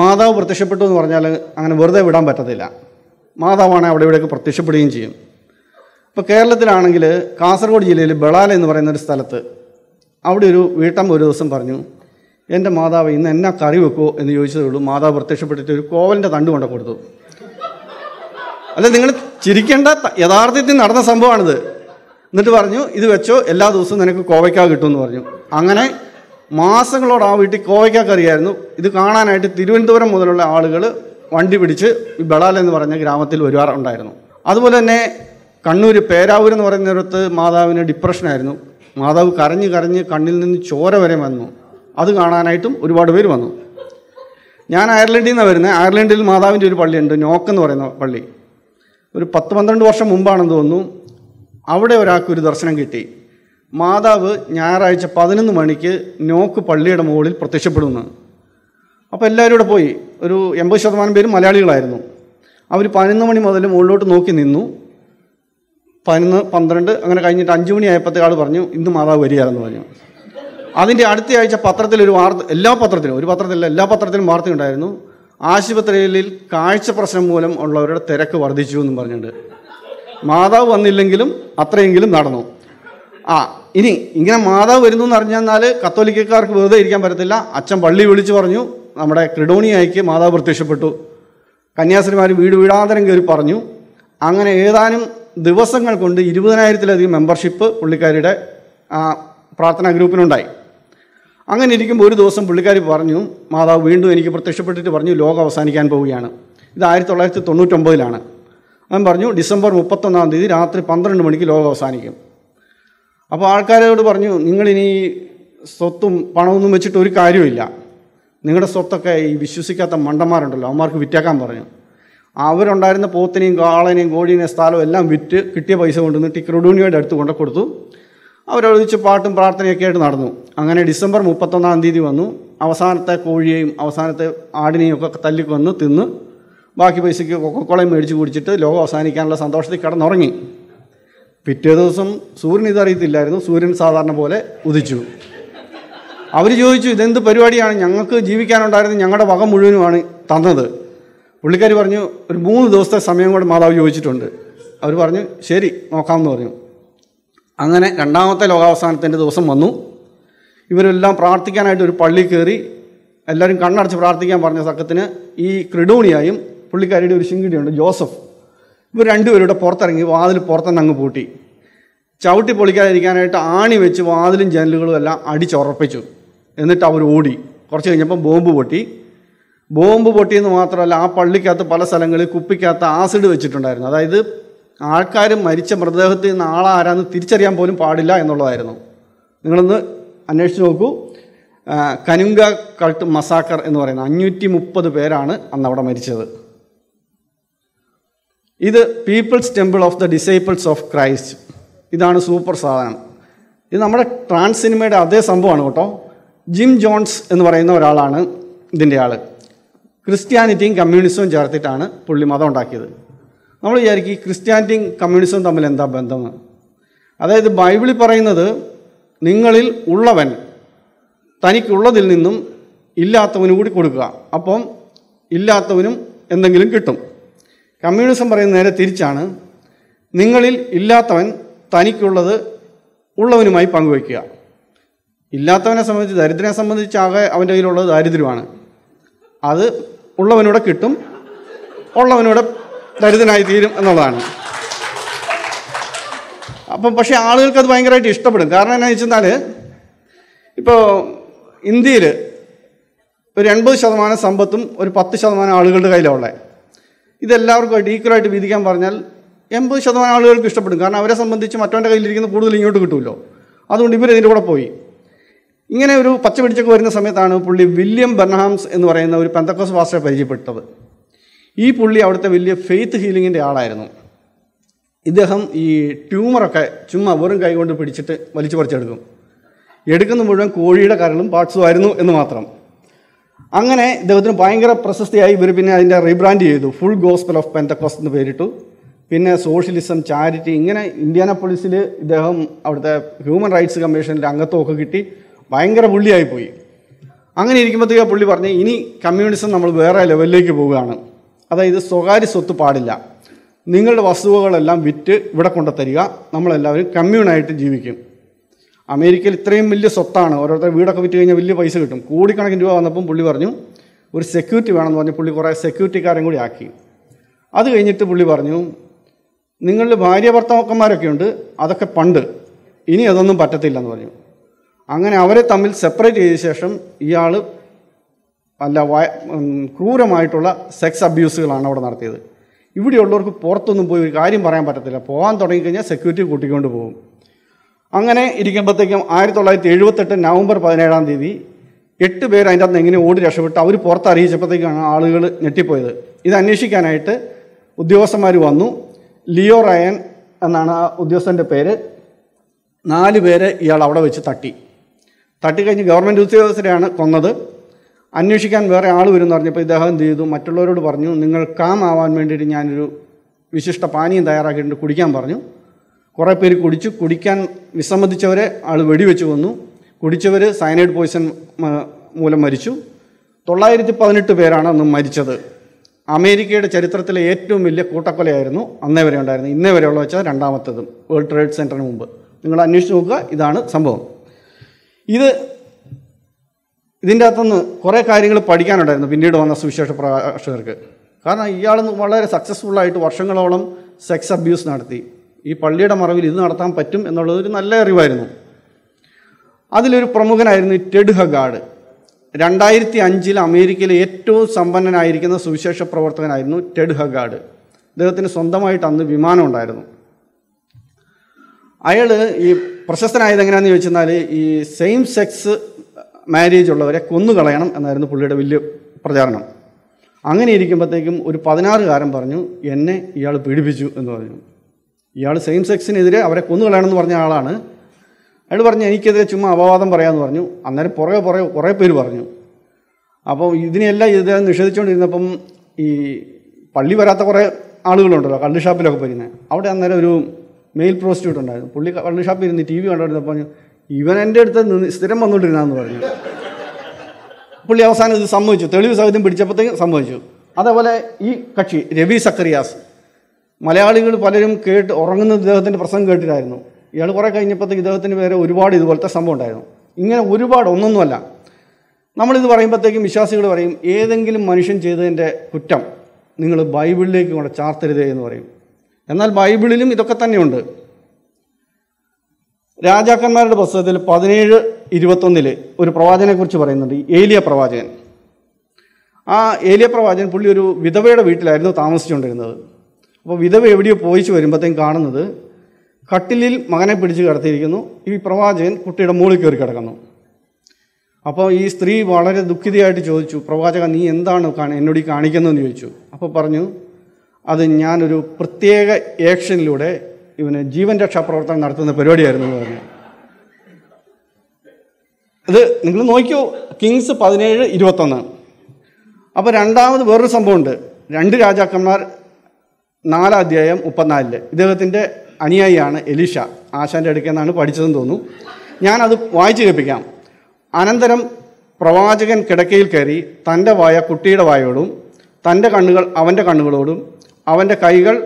മാതാവ് പ്രത്യക്ഷപ്പെട്ടു എന്ന് പറഞ്ഞാൽ അങ്ങനെ വെറുതെ വിടാൻ പറ്റത്തില്ല മാതാവാണ് അവിടെ ഇവിടെയൊക്കെ പ്രത്യക്ഷപ്പെടുകയും ചെയ്യും ഇപ്പോൾ കേരളത്തിലാണെങ്കിൽ കാസർഗോഡ് ജില്ലയിൽ ബളാല എന്ന് പറയുന്ന ഒരു സ്ഥലത്ത് അവിടെ ഒരു വീട്ടമ്മ ഒരു ദിവസം പറഞ്ഞു എൻ്റെ മാതാവ് ഇന്ന് എന്നാ കറി വെക്കുമോ എന്ന് ചോദിച്ചതേ ഉള്ളൂ മാതാവ് പ്രത്യക്ഷപ്പെട്ടിട്ട് ഒരു കോവലിൻ്റെ തണ്ട് കൊണ്ട കൊടുത്തു അല്ല നിങ്ങൾ ചിരിക്കേണ്ട യഥാർത്ഥത്തിൽ നടന്ന സംഭവമാണിത് എന്നിട്ട് പറഞ്ഞു ഇത് വെച്ചോ എല്ലാ ദിവസവും നിനക്ക് കോവയ്ക്ക കിട്ടുമെന്ന് പറഞ്ഞു അങ്ങനെ മാസങ്ങളോട് ആ വീട്ടിൽ കോവയ്ക്ക കറിയായിരുന്നു ഇത് കാണാനായിട്ട് തിരുവനന്തപുരം മുതലുള്ള ആളുകൾ വണ്ടി പിടിച്ച് ഈ ബളാൽ എന്ന് പറഞ്ഞ ഗ്രാമത്തിൽ വരുവാറുണ്ടായിരുന്നു അതുപോലെ തന്നെ കണ്ണൂർ പേരാവൂർ എന്ന് പറയുന്നിടത്ത് മാതാവിന് ഡിപ്രഷനായിരുന്നു മാതാവ് കരഞ്ഞ് കരഞ്ഞ് കണ്ണിൽ നിന്ന് ചോര വരെ വന്നു അത് കാണാനായിട്ടും ഒരുപാട് പേര് വന്നു ഞാൻ അയർലൻഡിൽ നിന്നാണ് വരുന്നത് അയർലൻഡിൽ മാതാവിൻ്റെ ഒരു പള്ളിയുണ്ട് നോക്ക് എന്ന് പറയുന്ന പള്ളി ഒരു പത്ത് പന്ത്രണ്ട് വർഷം മുമ്പാണെന്ന് തോന്നുന്നു അവിടെ ഒരു ദർശനം കിട്ടി മാതാവ് ഞായറാഴ്ച പതിനൊന്ന് മണിക്ക് നോക്ക് പള്ളിയുടെ മുകളിൽ പ്രത്യക്ഷപ്പെടുന്നു അപ്പോൾ എല്ലാവരും ഇവിടെ പോയി ഒരു എൺപത് ശതമാനം പേരും മലയാളികളായിരുന്നു അവർ പതിനൊന്ന് മണി മുതൽ മുകളിലോട്ട് നോക്കി നിന്നു പതിനൊന്ന് പന്ത്രണ്ട് അങ്ങനെ കഴിഞ്ഞിട്ട് അഞ്ച് മണി ആൾ പറഞ്ഞു ഇന്ന് മാതാവ് വരികയാണെന്ന് പറഞ്ഞു അതിൻ്റെ അടുത്ത ആഴ്ച പത്രത്തിലൊരു വാർത്ത എല്ലാ പത്രത്തിലും ഒരു പത്രത്തിലല്ല എല്ലാ പത്രത്തിലും വാർത്തയുണ്ടായിരുന്നു ആശുപത്രിയിൽ കാഴ്ച പ്രശ്നം മൂലം ഉള്ളവരുടെ തിരക്ക് വർദ്ധിച്ചു എന്നും പറഞ്ഞിട്ടുണ്ട് മാതാവ് വന്നില്ലെങ്കിലും അത്രയെങ്കിലും നടന്നു ആ ഇനി ഇങ്ങനെ മാതാവ് വരുന്നു എന്ന് അറിഞ്ഞാൽ കത്തോലിക്കക്കാർക്ക് വെറുതെ ഇരിക്കാൻ പറ്റത്തില്ല അച്ഛൻ പള്ളി വിളിച്ചു പറഞ്ഞു നമ്മുടെ ക്രിഡോണിയായിക്ക് മാതാവ് പ്രത്യക്ഷപ്പെട്ടു കന്യാസ്ത്രീമാർ വീട് വീടാന്തരം കയറി പറഞ്ഞു അങ്ങനെ ഏതാനും ദിവസങ്ങൾ കൊണ്ട് ഇരുപതിനായിരത്തിലധികം മെമ്പർഷിപ്പ് പുള്ളിക്കാരിയുടെ പ്രാർത്ഥനാ ഗ്രൂപ്പിനുണ്ടായി അങ്ങനെ ഇരിക്കുമ്പോൾ ഒരു ദിവസം പുള്ളിക്കാരി പറഞ്ഞു മാതാവ് വീണ്ടും എനിക്ക് പ്രത്യക്ഷപ്പെട്ടിട്ട് പറഞ്ഞു ലോകം അവസാനിക്കാൻ പോവുകയാണ് ഇത് ആയിരത്തി തൊള്ളായിരത്തി തൊണ്ണൂറ്റൊമ്പതിലാണ് അവൻ പറഞ്ഞു ഡിസംബർ മുപ്പത്തൊന്നാം തീയതി രാത്രി പന്ത്രണ്ട് മണിക്ക് ലോകം അവസാനിക്കും അപ്പോൾ ആൾക്കാരോട് പറഞ്ഞു നിങ്ങളിനി സ്വത്തും പണമൊന്നും വെച്ചിട്ട് ഒരു കാര്യമില്ല നിങ്ങളുടെ സ്വത്തൊക്കെ ഈ വിശ്വസിക്കാത്ത മണ്ടന്മാരുണ്ടല്ലോ അവന്മാർക്ക് വിറ്റേക്കാൻ പറഞ്ഞു അവരുണ്ടായിരുന്ന പോത്തിനെയും കാളനെയും കോഴീനെയും സ്ഥലവും എല്ലാം വിറ്റ് കിട്ടിയ പൈസ കൊണ്ടുവന്ന് ടിക്രഡൂണിയോയുടെ അടുത്ത് കൊണ്ടു കൊടുത്തു അവരൊഴിച്ച് പാട്ടും പ്രാർത്ഥനയൊക്കെ ആയിട്ട് നടന്നു അങ്ങനെ ഡിസംബർ മുപ്പത്തൊന്നാം തീയതി വന്നു അവസാനത്തെ കോഴിയെയും അവസാനത്തെ ആടിനെയും ഒക്കെ തല്ലിക്കൊന്ന് തിന്ന് ബാക്കി പൈസയ്ക്ക് കൊക്കോളയും മേടിച്ച് കുടിച്ചിട്ട് ലോകം അവസാനിക്കാനുള്ള സന്തോഷത്തിൽ കിടന്നുറങ്ങി പിറ്റേ ദിവസം സൂര്യൻ ഇതറിയത്തില്ലായിരുന്നു സൂര്യൻ സാധാരണ പോലെ ഉദിച്ചു അവർ ചോദിച്ചു ഇതെന്ത് പരിപാടിയാണ് ഞങ്ങൾക്ക് ജീവിക്കാനുണ്ടായിരുന്നത് ഞങ്ങളുടെ വക മുഴുവനുമാണ് തന്നത് പുള്ളിക്കാർ പറഞ്ഞു ഒരു മൂന്ന് ദിവസത്തെ സമയം കൂടെ മാതാവ് ചോദിച്ചിട്ടുണ്ട് അവർ പറഞ്ഞു ശരി നോക്കാമെന്ന് പറഞ്ഞു അങ്ങനെ രണ്ടാമത്തെ ലോകാവസാനത്തിൻ്റെ ദിവസം വന്നു ഇവരെല്ലാം പ്രാർത്ഥിക്കാനായിട്ട് ഒരു പള്ളി കയറി എല്ലാവരും കണ്ണടച്ച് പ്രാർത്ഥിക്കാൻ പറഞ്ഞ സഖത്തിന് ഈ ക്രിഡൂണിയായും പുള്ളിക്കാരിയുടെ ഒരു ശിങ്കിടിയുണ്ട് ജോസഫ് ഇവർ രണ്ടുപേരുടെ പുറത്തിറങ്ങി വാതിൽ പുറത്തുനിന്ന് അങ്ങ് പൂട്ടി ചവിട്ടി പൊളിക്കാതിരിക്കാനായിട്ട് ആണി വെച്ച് വാതിലും ജനലുകളും എല്ലാം അടിച്ചുറപ്പിച്ചു എന്നിട്ട് അവർ ഓടി കുറച്ച് കഴിഞ്ഞപ്പം ബോംബ് പൊട്ടി ബോംബ് പൊട്ടിയെന്ന് മാത്രമല്ല ആ പള്ളിക്കകത്ത് പല സ്ഥലങ്ങളിൽ കുപ്പിക്കകത്ത് ആസിഡ് വെച്ചിട്ടുണ്ടായിരുന്നു അതായത് ആൾക്കാർ മരിച്ച മൃതദേഹത്തിൽ നിന്ന് ആളാരാന്ന് തിരിച്ചറിയാൻ പോലും പാടില്ല എന്നുള്ളതായിരുന്നു നിങ്ങളൊന്ന് അന്വേഷിച്ച് നോക്കൂ കനുങ്ക കൾട്ട് മസാക്കർ എന്ന് പറയുന്ന അഞ്ഞൂറ്റി മുപ്പത് പേരാണ് അന്ന് അവിടെ മരിച്ചത് ഇത് Peoples Temple of the Disciples of Christ ഇതാണ് സൂപ്പർ സാധനം ഇത് നമ്മുടെ ട്രാൻസ് സിനിമയുടെ അതേ സംഭവമാണ് കേട്ടോ ജിം ജോൺസ് എന്ന് പറയുന്ന ഒരാളാണ് ഇതിൻ്റെ ആൾ ക്രിസ്ത്യാനിറ്റിയും കമ്മ്യൂണിസവും ചേർത്തിട്ടാണ് പുള്ളി മതം ഉണ്ടാക്കിയത് നമ്മൾ വിചാരിക്കും ഈ ക്രിസ്ത്യാനിറ്റിയും കമ്മ്യൂണിസവും തമ്മിൽ എന്താ ബന്ധം അതായത് ബൈബിളിൽ പറയുന്നത് നിങ്ങളിൽ ഉള്ളവൻ തനിക്കുള്ളതിൽ നിന്നും ഇല്ലാത്തവനും കൂടി കൊടുക്കുക അപ്പം ഇല്ലാത്തവനും എന്തെങ്കിലും കിട്ടും കമ്മ്യൂണിസം പറയുന്ന നേരെ തിരിച്ചാണ് നിങ്ങളിൽ ഇല്ലാത്തവൻ തനിക്കുള്ളത് ഉള്ളവനുമായി പങ്കുവയ്ക്കുക ഇല്ലാത്തവനെ സംബന്ധിച്ച് ദരിദ്രനെ സംബന്ധിച്ചാകെ അവൻ്റെ കയ്യിലുള്ളത് ദാരിദ്ര്യമാണ് അത് ഉള്ളവനൂടെ കിട്ടും ഉള്ളവനൂടെ ദരിദ്രനായി തീരും എന്നുള്ളതാണ് അപ്പം പക്ഷേ ആളുകൾക്ക് അത് ഭയങ്കരമായിട്ട് ഇഷ്ടപ്പെടും കാരണം എന്നാ വെച്ചാൽ ഇപ്പോൾ ഇന്ത്യയിൽ ഒരു എൺപത് ശതമാനം സമ്പത്തും ഒരു പത്ത് ശതമാനം ആളുകളുടെ കയ്യിലാണ് ഉള്ളത് ഇതെല്ലാവർക്കും ഈക്വലായിട്ട് വിധിക്കാൻ പറഞ്ഞാൽ എൺപത് ശതമാനം ആളുകൾക്ക് ഇഷ്ടപ്പെടും കാരണം അവരെ സംബന്ധിച്ച് മറ്റവൻ്റെ കയ്യിലിരിക്കുന്ന കൂടുതൽ ഇങ്ങോട്ട് കിട്ടുമല്ലോ അതുകൊണ്ട് ഇവരതിൻ്റെ കൂടെ പോയി ഇങ്ങനെ ഒരു പച്ച പിടിച്ചൊക്കെ വരുന്ന സമയത്താണ് പുള്ളി വില്യം ബെർണഹാംസ് എന്ന് പറയുന്ന ഒരു പെന്തക്കോസ് പാസ്റ്ററെ പരിചയപ്പെട്ടത് ഈ പുള്ളി അവിടുത്തെ വലിയ ഫെയ്ത്ത് ഹീലിങ്ങിൻ്റെ ആളായിരുന്നു ഇദ്ദേഹം ഈ ട്യൂമറൊക്കെ ചുമ്മാ വെറും കൈകൊണ്ട് പിടിച്ചിട്ട് വലിച്ചു പറിച്ചെടുക്കും എടുക്കുന്ന മുഴുവൻ കോഴിയുടെ കരളും പാർട്സും ആയിരുന്നു എന്ന് മാത്രം അങ്ങനെ ഇദ്ദേഹത്തിന് ഭയങ്കര പ്രശസ്തിയായി ഇവർ പിന്നെ അതിൻ്റെ റീബ്രാൻഡ് ചെയ്തു ഫുൾ ഗോസ്പൽ ഓഫ് പെന്തക്കോസ് എന്ന് പേരിട്ടു പിന്നെ സോഷ്യലിസം ചാരിറ്റി ഇങ്ങനെ ഇന്ത്യാന പോലീസിൽ ഇദ്ദേഹം അവിടുത്തെ ഹ്യൂമൻ റൈറ്റ്സ് കമ്മീഷനിൽ അംഗത്വമൊക്കെ കിട്ടി ഭയങ്കര പുള്ളിയായി പോയി അങ്ങനെ ഇരിക്കുമ്പോഴത്തേക്ക് പുള്ളി പറഞ്ഞു ഇനി കമ്മ്യൂണിസം നമ്മൾ വേറെ ലെവലിലേക്ക് പോവുകയാണ് അതായത് സ്വകാര്യ സ്വത്ത് പാടില്ല നിങ്ങളുടെ വസ്തുവകളെല്ലാം വിറ്റ് ഇവിടെ കൊണ്ടുത്തരിക നമ്മളെല്ലാവരും കമ്മ്യൂണായിട്ട് ജീവിക്കും അമേരിക്കയിൽ ഇത്രയും വലിയ സ്വത്താണ് ഓരോരുത്തർ വീടൊക്കെ വിറ്റ് കഴിഞ്ഞാൽ വലിയ പൈസ കിട്ടും കോടിക്കണക്കിന് രൂപ വന്നപ്പം പുള്ളി പറഞ്ഞു ഒരു സെക്യൂരിറ്റി വേണമെന്ന് പറഞ്ഞു പുള്ളി കുറേ സെക്യൂരിറ്റിക്കാരൻ കൂടി ആക്കി അത് കഴിഞ്ഞിട്ട് പുള്ളി പറഞ്ഞു നിങ്ങളുടെ ഭാര്യ ഭർത്താക്കന്മാരൊക്കെ ഉണ്ട് അതൊക്കെ പണ്ട് ഇനി അതൊന്നും പറ്റത്തില്ലെന്ന് പറഞ്ഞു അങ്ങനെ അവരെ തമ്മിൽ സെപ്പറേറ്റ് ചെയ്ത ശേഷം ഇയാൾ അല്ല ക്രൂരമായിട്ടുള്ള സെക്സ് അബ്യൂസുകളാണ് അവിടെ നടത്തിയത് ഇവിടെയുള്ളവർക്ക് പുറത്തൊന്നും പോയി ഒരു കാര്യം പറയാൻ പറ്റത്തില്ല പോകാൻ തുടങ്ങിക്കഴിഞ്ഞാൽ സെക്യൂരിറ്റി കൂട്ടിക്കൊണ്ട് പോകും അങ്ങനെ ഇരിക്കുമ്പോഴത്തേക്കും ആയിരത്തി തൊള്ളായിരത്തി എഴുപത്തെട്ട് നവംബർ പതിനേഴാം തീയതി എട്ട് പേർ അതിൻ്റെ അകത്ത് എങ്ങനെ ഓടി രക്ഷപ്പെട്ട് അവർ പുറത്തറിയിച്ചപ്പോഴത്തേക്കാണ് ആളുകൾ ഞെട്ടിപ്പോയത് ഇത് അന്വേഷിക്കാനായിട്ട് ഉദ്യോഗസ്ഥന്മാർ വന്നു ലിയോ റയൻ എന്നാണ് ആ ഉദ്യോഗസ്ഥൻ്റെ പേര് നാല് പേരെ ഇയാൾ അവിടെ വെച്ച് തട്ടി തട്ടിക്കഴിഞ്ഞ് ഗവൺമെൻറ് ഉദ്യോഗസ്ഥരെയാണ് കൊന്നത് അന്വേഷിക്കാൻ വേറെ ആൾ വരും എന്ന് പറഞ്ഞപ്പോൾ ഇദ്ദേഹം എന്ത് ചെയ്തു മറ്റുള്ളവരോട് പറഞ്ഞു നിങ്ങൾ കാം ആവാൻ വേണ്ടിയിട്ട് ഞാനൊരു വിശിഷ്ട പാനീയം തയ്യാറാക്കിയിട്ടുണ്ട് കുടിക്കാൻ പറഞ്ഞു കുറേ പേര് കുടിച്ചു കുടിക്കാൻ വിസമ്മതിച്ചവരെ ആൾ വെടിവെച്ച് കൊന്നു കുടിച്ചവർ സയനൈഡ് പോയിസൺ മൂലം മരിച്ചു തൊള്ളായിരത്തി പതിനെട്ട് പേരാണ് അന്ന് മരിച്ചത് അമേരിക്കയുടെ ചരിത്രത്തിലെ ഏറ്റവും വലിയ കൂട്ടക്കൊലയായിരുന്നു അന്നേ വരെ ഉണ്ടായിരുന്നു ഇന്നേ ഉള്ള വെച്ചാൽ രണ്ടാമത്തതും വേൾഡ് ട്രേഡ് സെൻറ്ററിന് മുമ്പ് നിങ്ങൾ അന്വേഷിച്ച് നോക്കുക ഇതാണ് സംഭവം ഇത് ഇതിൻ്റെ അകത്തുനിന്ന് കുറേ കാര്യങ്ങൾ പഠിക്കാനുണ്ടായിരുന്നു പിന്നീട് വന്ന സുവിശേഷ പ്രകാശകർക്ക് കാരണം ഇയാൾ വളരെ സക്സസ്ഫുള്ളായിട്ട് വർഷങ്ങളോളം സെക്സ് അബ്യൂസ് നടത്തി ഈ പള്ളിയുടെ മറവിൽ ഇത് നടത്താൻ പറ്റും എന്നുള്ളത് ഒരു നല്ല അറിവായിരുന്നു അതിലൊരു പ്രമുഖനായിരുന്നു ടെഡ് ഹഗാഡ് രണ്ടായിരത്തി അഞ്ചിൽ അമേരിക്കയിലെ ഏറ്റവും സമ്പന്നനായിരിക്കുന്ന സുവിശേഷ പ്രവർത്തകനായിരുന്നു ടെഡ് ഹഗാഡ് അദ്ദേഹത്തിന് സ്വന്തമായിട്ട് അന്ന് വിമാനം ഉണ്ടായിരുന്നു അയാൾ ഈ പ്രശസ്തനായത് എങ്ങനെയാണെന്ന് ചോദിച്ചെന്നാൽ ഈ സെയിം സെക്സ് മാരേജ് ഉള്ളവരെ കൊന്നുകളയണം എന്നായിരുന്നു പുള്ളിയുടെ വലിയ പ്രചാരണം അങ്ങനെ ഇരിക്കുമ്പോഴത്തേക്കും ഒരു പതിനാറുകാരൻ പറഞ്ഞു എന്നെ ഇയാൾ പീഡിപ്പിച്ചു എന്ന് പറഞ്ഞു ഇയാൾ സെയിം സെക്സിനെതിരെ അവരെ കൊന്നുകളയണം എന്ന് പറഞ്ഞ ആളാണ് അയാൾ പറഞ്ഞു എനിക്കെതിരെ ചുമ്മാ അപവാദം പറയാമെന്ന് പറഞ്ഞു അന്നേരം പുറകെ പുറകെ കുറേ പേര് പറഞ്ഞു അപ്പോൾ ഇതിനെല്ലാം ഇദ്ദേഹം നിഷേധിച്ചുകൊണ്ടിരുന്നപ്പം ഈ പള്ളി വരാത്ത കുറേ ആളുകളുണ്ടല്ലോ കള്ളി ഷാപ്പിലൊക്കെ പോയിരുന്നത് അവിടെ അന്നേരം ഒരു മെയിൽ പ്രോസ്റ്റിറ്റ്യൂട്ട് ഉണ്ടായിരുന്നു പുള്ളി കള്ളി ഷാപ്പിൽ ഇരുന്ന് ടി വി കണ്ടുകൊണ്ടിരുന്നപ്പോൾ ഇവൻ എൻ്റെ അടുത്ത് നിന്ന് സ്ഥിരം വന്നുകൊണ്ടിരുന്നാന്ന് പറഞ്ഞു പുള്ളി അവസാനം ഇത് സംഭവിച്ചു തെളിവ് സഹിതം പിടിച്ചപ്പോഴത്തേക്കും സംഭവിച്ചു അതേപോലെ ഈ കക്ഷി രവി സക്കറിയാസ് മലയാളികൾ പലരും കേട്ട് ഉറങ്ങുന്ന ഇദ്ദേഹത്തിൻ്റെ പ്രസംഗം കേട്ടിട്ടായിരുന്നു ഇയാൾ കുറേ കഴിഞ്ഞപ്പോഴത്തേക്ക് ഇദ്ദേഹത്തിൻ്റെ പേരെ ഒരുപാട് ഇതുപോലത്തെ സംഭവം ഉണ്ടായിരുന്നു ഇങ്ങനെ ഒരുപാട് ഒന്നൊന്നുമല്ല നമ്മളിത് പറയുമ്പോഴത്തേക്കും വിശ്വാസികൾ പറയും ഏതെങ്കിലും മനുഷ്യൻ ചെയ്തതിൻ്റെ കുറ്റം നിങ്ങൾ ബൈബിളിലേക്ക് കൂടെ ചാർത്തരുതേ എന്ന് പറയും എന്നാൽ ബൈബിളിലും ഇതൊക്കെ തന്നെയുണ്ട് രാജാക്കന്മാരുടെ പുസ്തകത്തിൽ പതിനേഴ് ഇരുപത്തൊന്നിൽ ഒരു പ്രവാചകനെക്കുറിച്ച് പറയുന്നുണ്ട് ഏലിയ പ്രവാചകൻ ആ ഏലിയ പ്രവാചകൻ പുള്ളി ഒരു വിധവയുടെ വീട്ടിലായിരുന്നു താമസിച്ചുകൊണ്ടിരുന്നത് അപ്പോൾ വിധവ എവിടെയോ പോയിച്ച് വരുമ്പോഴത്തേക്കും കാണുന്നത് കട്ടിലിൽ മകനെ പിടിച്ച് കിടത്തിയിരിക്കുന്നു ഈ പ്രവാചകൻ കുട്ടിയുടെ മുകളിൽ കയറി കിടക്കുന്നു അപ്പോൾ ഈ സ്ത്രീ വളരെ ദുഃഖിതയായിട്ട് ചോദിച്ചു പ്രവാചക നീ എന്താണ് എന്നോട് ഈ കാണിക്കുന്നതെന്ന് ചോദിച്ചു അപ്പോൾ പറഞ്ഞു അത് ഞാനൊരു പ്രത്യേക ഏക്ഷനിലൂടെ ഇവന് ജീവൻ രക്ഷാ പ്രവർത്തനം നടത്തുന്ന പരിപാടിയായിരുന്നു എന്ന് പറഞ്ഞു അത് നിങ്ങൾ നോക്കിയോ കിങ്സ് പതിനേഴ് ഇരുപത്തൊന്ന് അപ്പോൾ രണ്ടാമത് വേറൊരു സംഭവമുണ്ട് രണ്ട് രാജാക്കന്മാർ നാലാം അധ്യായം മുപ്പത്തിനാലില് ഇദ്ദേഹത്തിൻ്റെ അനുയായിയാണ് എലീഷ ആശാൻ്റെ അടുക്കൽ നിന്നാണ് പഠിച്ചതെന്ന് തോന്നുന്നു ഞാനത് വായിച്ചു കേൾപ്പിക്കാം അനന്തരം പ്രവാചകൻ കിടക്കയിൽ കയറി തൻ്റെ വായ കുട്ടിയുടെ വായോടും തൻ്റെ കണ്ണുകൾ അവൻ്റെ കണ്ണുകളോടും അവൻ്റെ കൈകൾ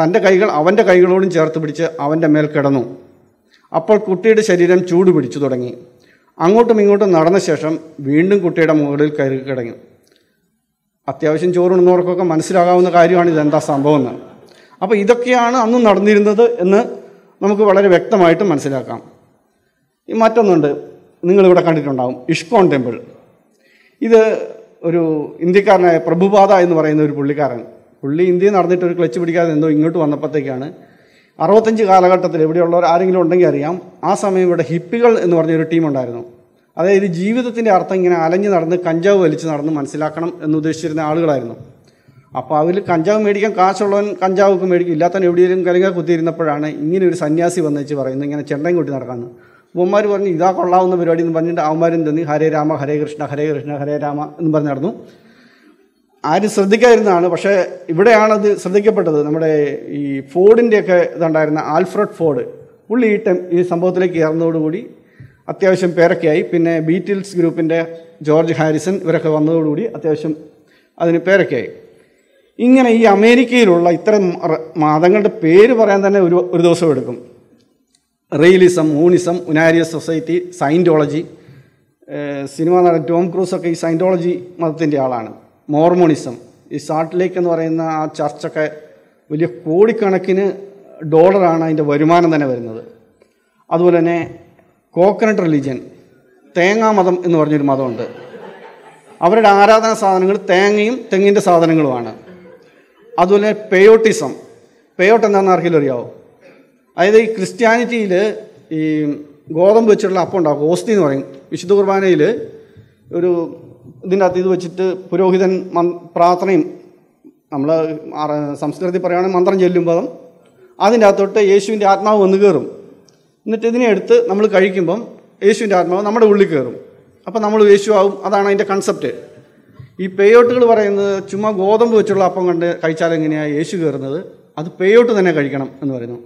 തൻ്റെ കൈകൾ അവൻ്റെ കൈകളോടും ചേർത്ത് പിടിച്ച് അവൻ്റെ മേൽ കിടന്നു അപ്പോൾ കുട്ടിയുടെ ശരീരം ചൂട് പിടിച്ചു തുടങ്ങി അങ്ങോട്ടും ഇങ്ങോട്ടും നടന്ന ശേഷം വീണ്ടും കുട്ടിയുടെ മുകളിൽ കയറി കിടങ്ങി അത്യാവശ്യം ചോറുണ്ണുന്നവർക്കൊക്കെ മനസ്സിലാകാവുന്ന കാര്യമാണ് ഇതെന്താ സംഭവം എന്ന് അപ്പോൾ ഇതൊക്കെയാണ് അന്ന് നടന്നിരുന്നത് എന്ന് നമുക്ക് വളരെ വ്യക്തമായിട്ട് മനസ്സിലാക്കാം ഈ മറ്റൊന്നുണ്ട് നിങ്ങളിവിടെ കണ്ടിട്ടുണ്ടാകും ഇഷ്കോൺ ടെമ്പിൾ ഇത് ഒരു ഇന്ത്യക്കാരനായ പ്രഭുപാത എന്ന് പറയുന്ന ഒരു പുള്ളിക്കാരൻ പുള്ളി ഇന്ത്യയിൽ നടന്നിട്ട് ഒരു ക്ലച്ച് പിടിക്കാതെ എന്തോ ഇങ്ങോട്ട് വന്നപ്പോഴത്തേക്കാണ് അറുപത്തഞ്ച് കാലഘട്ടത്തിൽ ഇവിടെയുള്ളവർ ആരെങ്കിലും ഉണ്ടെങ്കിൽ അറിയാം ആ സമയം ഇവിടെ ഹിപ്പികൾ എന്ന് പറഞ്ഞൊരു ടീമുണ്ടായിരുന്നു അതായത് ജീവിതത്തിൻ്റെ അർത്ഥം ഇങ്ങനെ അലഞ്ഞു നടന്ന് കഞ്ചാവ് വലിച്ചു നടന്ന് മനസ്സിലാക്കണം എന്ന് ഉദ്ദേശിച്ചിരുന്ന ആളുകളായിരുന്നു അപ്പോൾ അവരിൽ കഞ്ചാവ് മേടിക്കാൻ കാശുള്ളവൻ കഞ്ചാവൊക്കെ മേടിക്കും ഇല്ലാത്തവൻ എവിടെയെങ്കിലും കലങ്ങ കുത്തിയിരുന്നപ്പോഴാണ് ഇങ്ങനെ ഒരു സന്യാസി വന്നേച്ച് പറയുന്നത് ഇങ്ങനെ ചെണ്ടയും കൂട്ടി നടക്കാമെന്ന് ഉമ്മമാർ പറഞ്ഞു ഇതാ കൊള്ളാവുന്ന പരിപാടി എന്ന് പറഞ്ഞിട്ട് അവന്മാരും തന്നി ഹരേ രാമ ഹരേ കൃഷ്ണ ഹരേ കൃഷ്ണ ഹരേ രാമ എന്ന് പറഞ്ഞ് നടന്നു ആരും ശ്രദ്ധിക്കാതിരുന്നതാണ് പക്ഷേ ഇവിടെയാണത് ശ്രദ്ധിക്കപ്പെട്ടത് നമ്മുടെ ഈ ഫോർഡിൻ്റെയൊക്കെ ഇതുണ്ടായിരുന്ന ആൽഫ്രഡ് ഫോർഡ് പുള്ളി ഈ ടൈം ഈ സംഭവത്തിലേക്ക് ഇറന്നതോടുകൂടി അത്യാവശ്യം പേരൊക്കെയായി പിന്നെ ബീറ്റിൽസ് ഗ്രൂപ്പിൻ്റെ ജോർജ് ഹാരിസൺ ഇവരൊക്കെ വന്നതോടുകൂടി അത്യാവശ്യം അതിന് പേരൊക്കെയായി ഇങ്ങനെ ഈ അമേരിക്കയിലുള്ള ഇത്തരം മതങ്ങളുടെ പേര് പറയാൻ തന്നെ ഒരു ഒരു ദിവസം എടുക്കും റെയിലിസം ഊണിസം ഉനാരിയസ് സൊസൈറ്റി സൈൻറ്റോളജി സിനിമ നടൻ ടോം ക്രൂസൊക്കെ ഈ സൈൻറ്റോളജി മതത്തിൻ്റെ ആളാണ് മോർമോണിസം ഈ സാൾട്ട് ലേക്ക് എന്ന് പറയുന്ന ആ ചർച്ചൊക്കെ വലിയ കോടിക്കണക്കിന് ഡോളറാണ് അതിൻ്റെ വരുമാനം തന്നെ വരുന്നത് അതുപോലെ തന്നെ കോക്കനട്ട് റിലീജിയൻ മതം എന്ന് പറഞ്ഞൊരു മതമുണ്ട് അവരുടെ ആരാധന സാധനങ്ങൾ തേങ്ങയും തെങ്ങിൻ്റെ സാധനങ്ങളുമാണ് അതുപോലെ പേയോട്ടിസം പേയോട്ട് എന്താണെന്ന് ആർക്കെങ്കിലും അറിയാവോ അതായത് ഈ ക്രിസ്ത്യാനിറ്റിയിൽ ഈ ഗോതമ്പ് വെച്ചിട്ടുള്ള അപ്പം ഉണ്ടാകും ഓസ്തി എന്ന് പറയും വിശുദ്ധ കുർബാനയിൽ ഒരു ഇതിൻ്റെ അകത്ത് ഇത് വെച്ചിട്ട് പുരോഹിതൻ പ്രാർത്ഥനയും നമ്മൾ സംസ്കൃതത്തിൽ പറയുകയാണെങ്കിൽ മന്ത്രം ചൊല്ലുമ്പോൾ അതിൻ്റെ അകത്തോട്ട് യേശുവിൻ്റെ ആത്മാവ് വന്ന് കയറും എന്നിട്ട് ഇതിനെ എടുത്ത് നമ്മൾ കഴിക്കുമ്പം യേശുവിൻ്റെ ആത്മാവ് നമ്മുടെ ഉള്ളിൽ കയറും അപ്പം നമ്മൾ യേശു ആവും അതാണ് അതിൻ്റെ കൺസെപ്റ്റ് ഈ പേയോട്ടുകൾ പറയുന്നത് ചുമ്മാ ഗോതമ്പ് വെച്ചുള്ള അപ്പം കണ്ട് കഴിച്ചാൽ എങ്ങനെയാണ് യേശു കയറുന്നത് അത് പേയോട്ട് തന്നെ കഴിക്കണം എന്ന് പറയുന്നു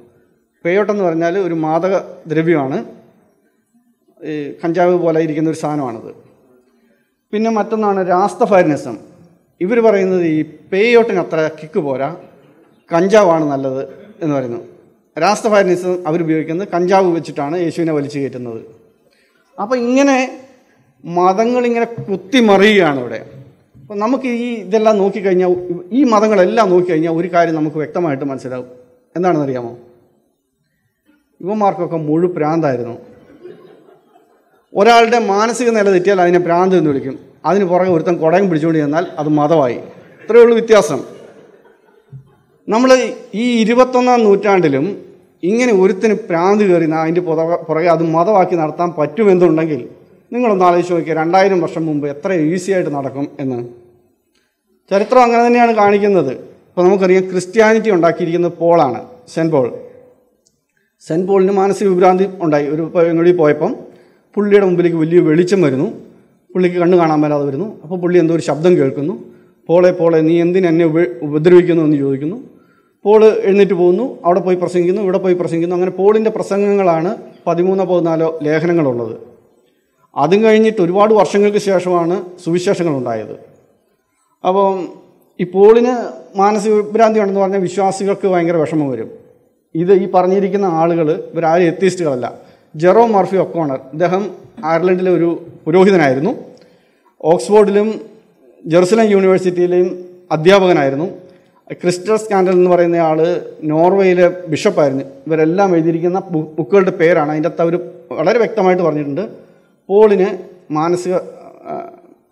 പേയോട്ടെന്ന് പറഞ്ഞാൽ ഒരു മാദക ദ്രവ്യമാണ് ഈ കഞ്ചാവ് പോലെ ഇരിക്കുന്ന ഒരു സാധനമാണത് പിന്നെ മറ്റൊന്നാണ് രാസ്തഫാരിനിസം ഇവർ പറയുന്നത് ഈ പേയോട്ടിന് അത്ര കിക്ക് പോരാ കഞ്ചാവാണ് നല്ലത് എന്ന് പറയുന്നു രാസ്തഫാരനിസം അവരുപയോഗിക്കുന്നത് കഞ്ചാവ് വെച്ചിട്ടാണ് യേശുവിനെ വലിച്ചു കയറ്റുന്നത് അപ്പോൾ ഇങ്ങനെ മതങ്ങളിങ്ങനെ കുത്തിമറിയുകയാണ് ഇവിടെ അപ്പോൾ നമുക്ക് ഈ ഇതെല്ലാം നോക്കിക്കഴിഞ്ഞാൽ ഈ മതങ്ങളെല്ലാം നോക്കിക്കഴിഞ്ഞാൽ ഒരു കാര്യം നമുക്ക് വ്യക്തമായിട്ട് മനസ്സിലാവും എന്താണെന്നറിയാമോ യുവമാർക്കൊക്കെ മുഴു പ്രാന്തായിരുന്നു ഒരാളുടെ മാനസിക നില തെറ്റിയാൽ അതിനെ പ്രാന്ത് എന്ന് വിളിക്കും അതിന് പുറകെ ഒരുത്തൻ കുടയും പിടിച്ചുകൊണ്ട് ചെന്നാൽ അത് മതമായി ഇത്രയേ ഉള്ളൂ വ്യത്യാസം നമ്മൾ ഈ ഇരുപത്തൊന്നാം നൂറ്റാണ്ടിലും ഇങ്ങനെ ഒരുത്തിന് പ്രാന്ത് കയറി അതിൻ്റെ പുറകെ അത് മതമാക്കി നടത്താൻ പറ്റുമെന്നുണ്ടെങ്കിൽ നിങ്ങളൊന്ന് ആലോചിച്ച് നോക്കിയാൽ രണ്ടായിരം വർഷം മുമ്പ് എത്ര ഈസി ആയിട്ട് നടക്കും എന്ന് ചരിത്രം അങ്ങനെ തന്നെയാണ് കാണിക്കുന്നത് ഇപ്പോൾ നമുക്കറിയാം ക്രിസ്ത്യാനിറ്റി ഉണ്ടാക്കിയിരിക്കുന്നത് പോളാണ് സെൻറ്റ് പോൾ സെൻറ്റ് പോളിന് മാനസിക വിഭ്രാന്തി ഉണ്ടായി ഒരു ഇങ്ങോട്ട് പോയപ്പം പുള്ളിയുടെ മുമ്പിലേക്ക് വലിയ വെളിച്ചം വരുന്നു പുള്ളിക്ക് കണ്ണ് കാണാൻ വരാതെ വരുന്നു അപ്പോൾ പുള്ളി എന്തോ ഒരു ശബ്ദം കേൾക്കുന്നു പോളെ പോളെ നീ എന്തിനെന്നെ ഉപദ്രവിക്കുന്നു എന്ന് ചോദിക്കുന്നു പോൾ എഴുന്നേറ്റ് പോകുന്നു അവിടെ പോയി പ്രസംഗിക്കുന്നു ഇവിടെ പോയി പ്രസംഗിക്കുന്നു അങ്ങനെ പോളിൻ്റെ പ്രസംഗങ്ങളാണ് പതിമൂന്നോ പതിനാലോ ലേഖനങ്ങളുള്ളത് അതും കഴിഞ്ഞിട്ട് ഒരുപാട് വർഷങ്ങൾക്ക് ശേഷമാണ് സുവിശേഷങ്ങളുണ്ടായത് അപ്പം ഈ പോളിന് മാനസിക ഉണ്ടെന്ന് പറഞ്ഞാൽ വിശ്വാസികൾക്ക് ഭയങ്കര വിഷമം വരും ഇത് ഈ പറഞ്ഞിരിക്കുന്ന ആളുകൾ ഇവരാരും എത്തിയിസ്റ്റുകളല്ല ജെറോ മർഫി ഒക്കോണർ അദ്ദേഹം അയർലൻഡിലെ ഒരു പുരോഹിതനായിരുന്നു ഓക്സ്ഫോർഡിലും ജെറുസലം യൂണിവേഴ്സിറ്റിയിലെയും അധ്യാപകനായിരുന്നു ക്രിസ്റ്റൽ സ്കാൻഡൽ എന്ന് പറയുന്ന ആൾ നോർവേയിലെ ബിഷപ്പായിരുന്നു ഇവരെല്ലാം എഴുതിയിരിക്കുന്ന ബുക്കുകളുടെ പേരാണ് അതിൻ്റെ അകത്ത് അവർ വളരെ വ്യക്തമായിട്ട് പറഞ്ഞിട്ടുണ്ട് പോളിന് മാനസിക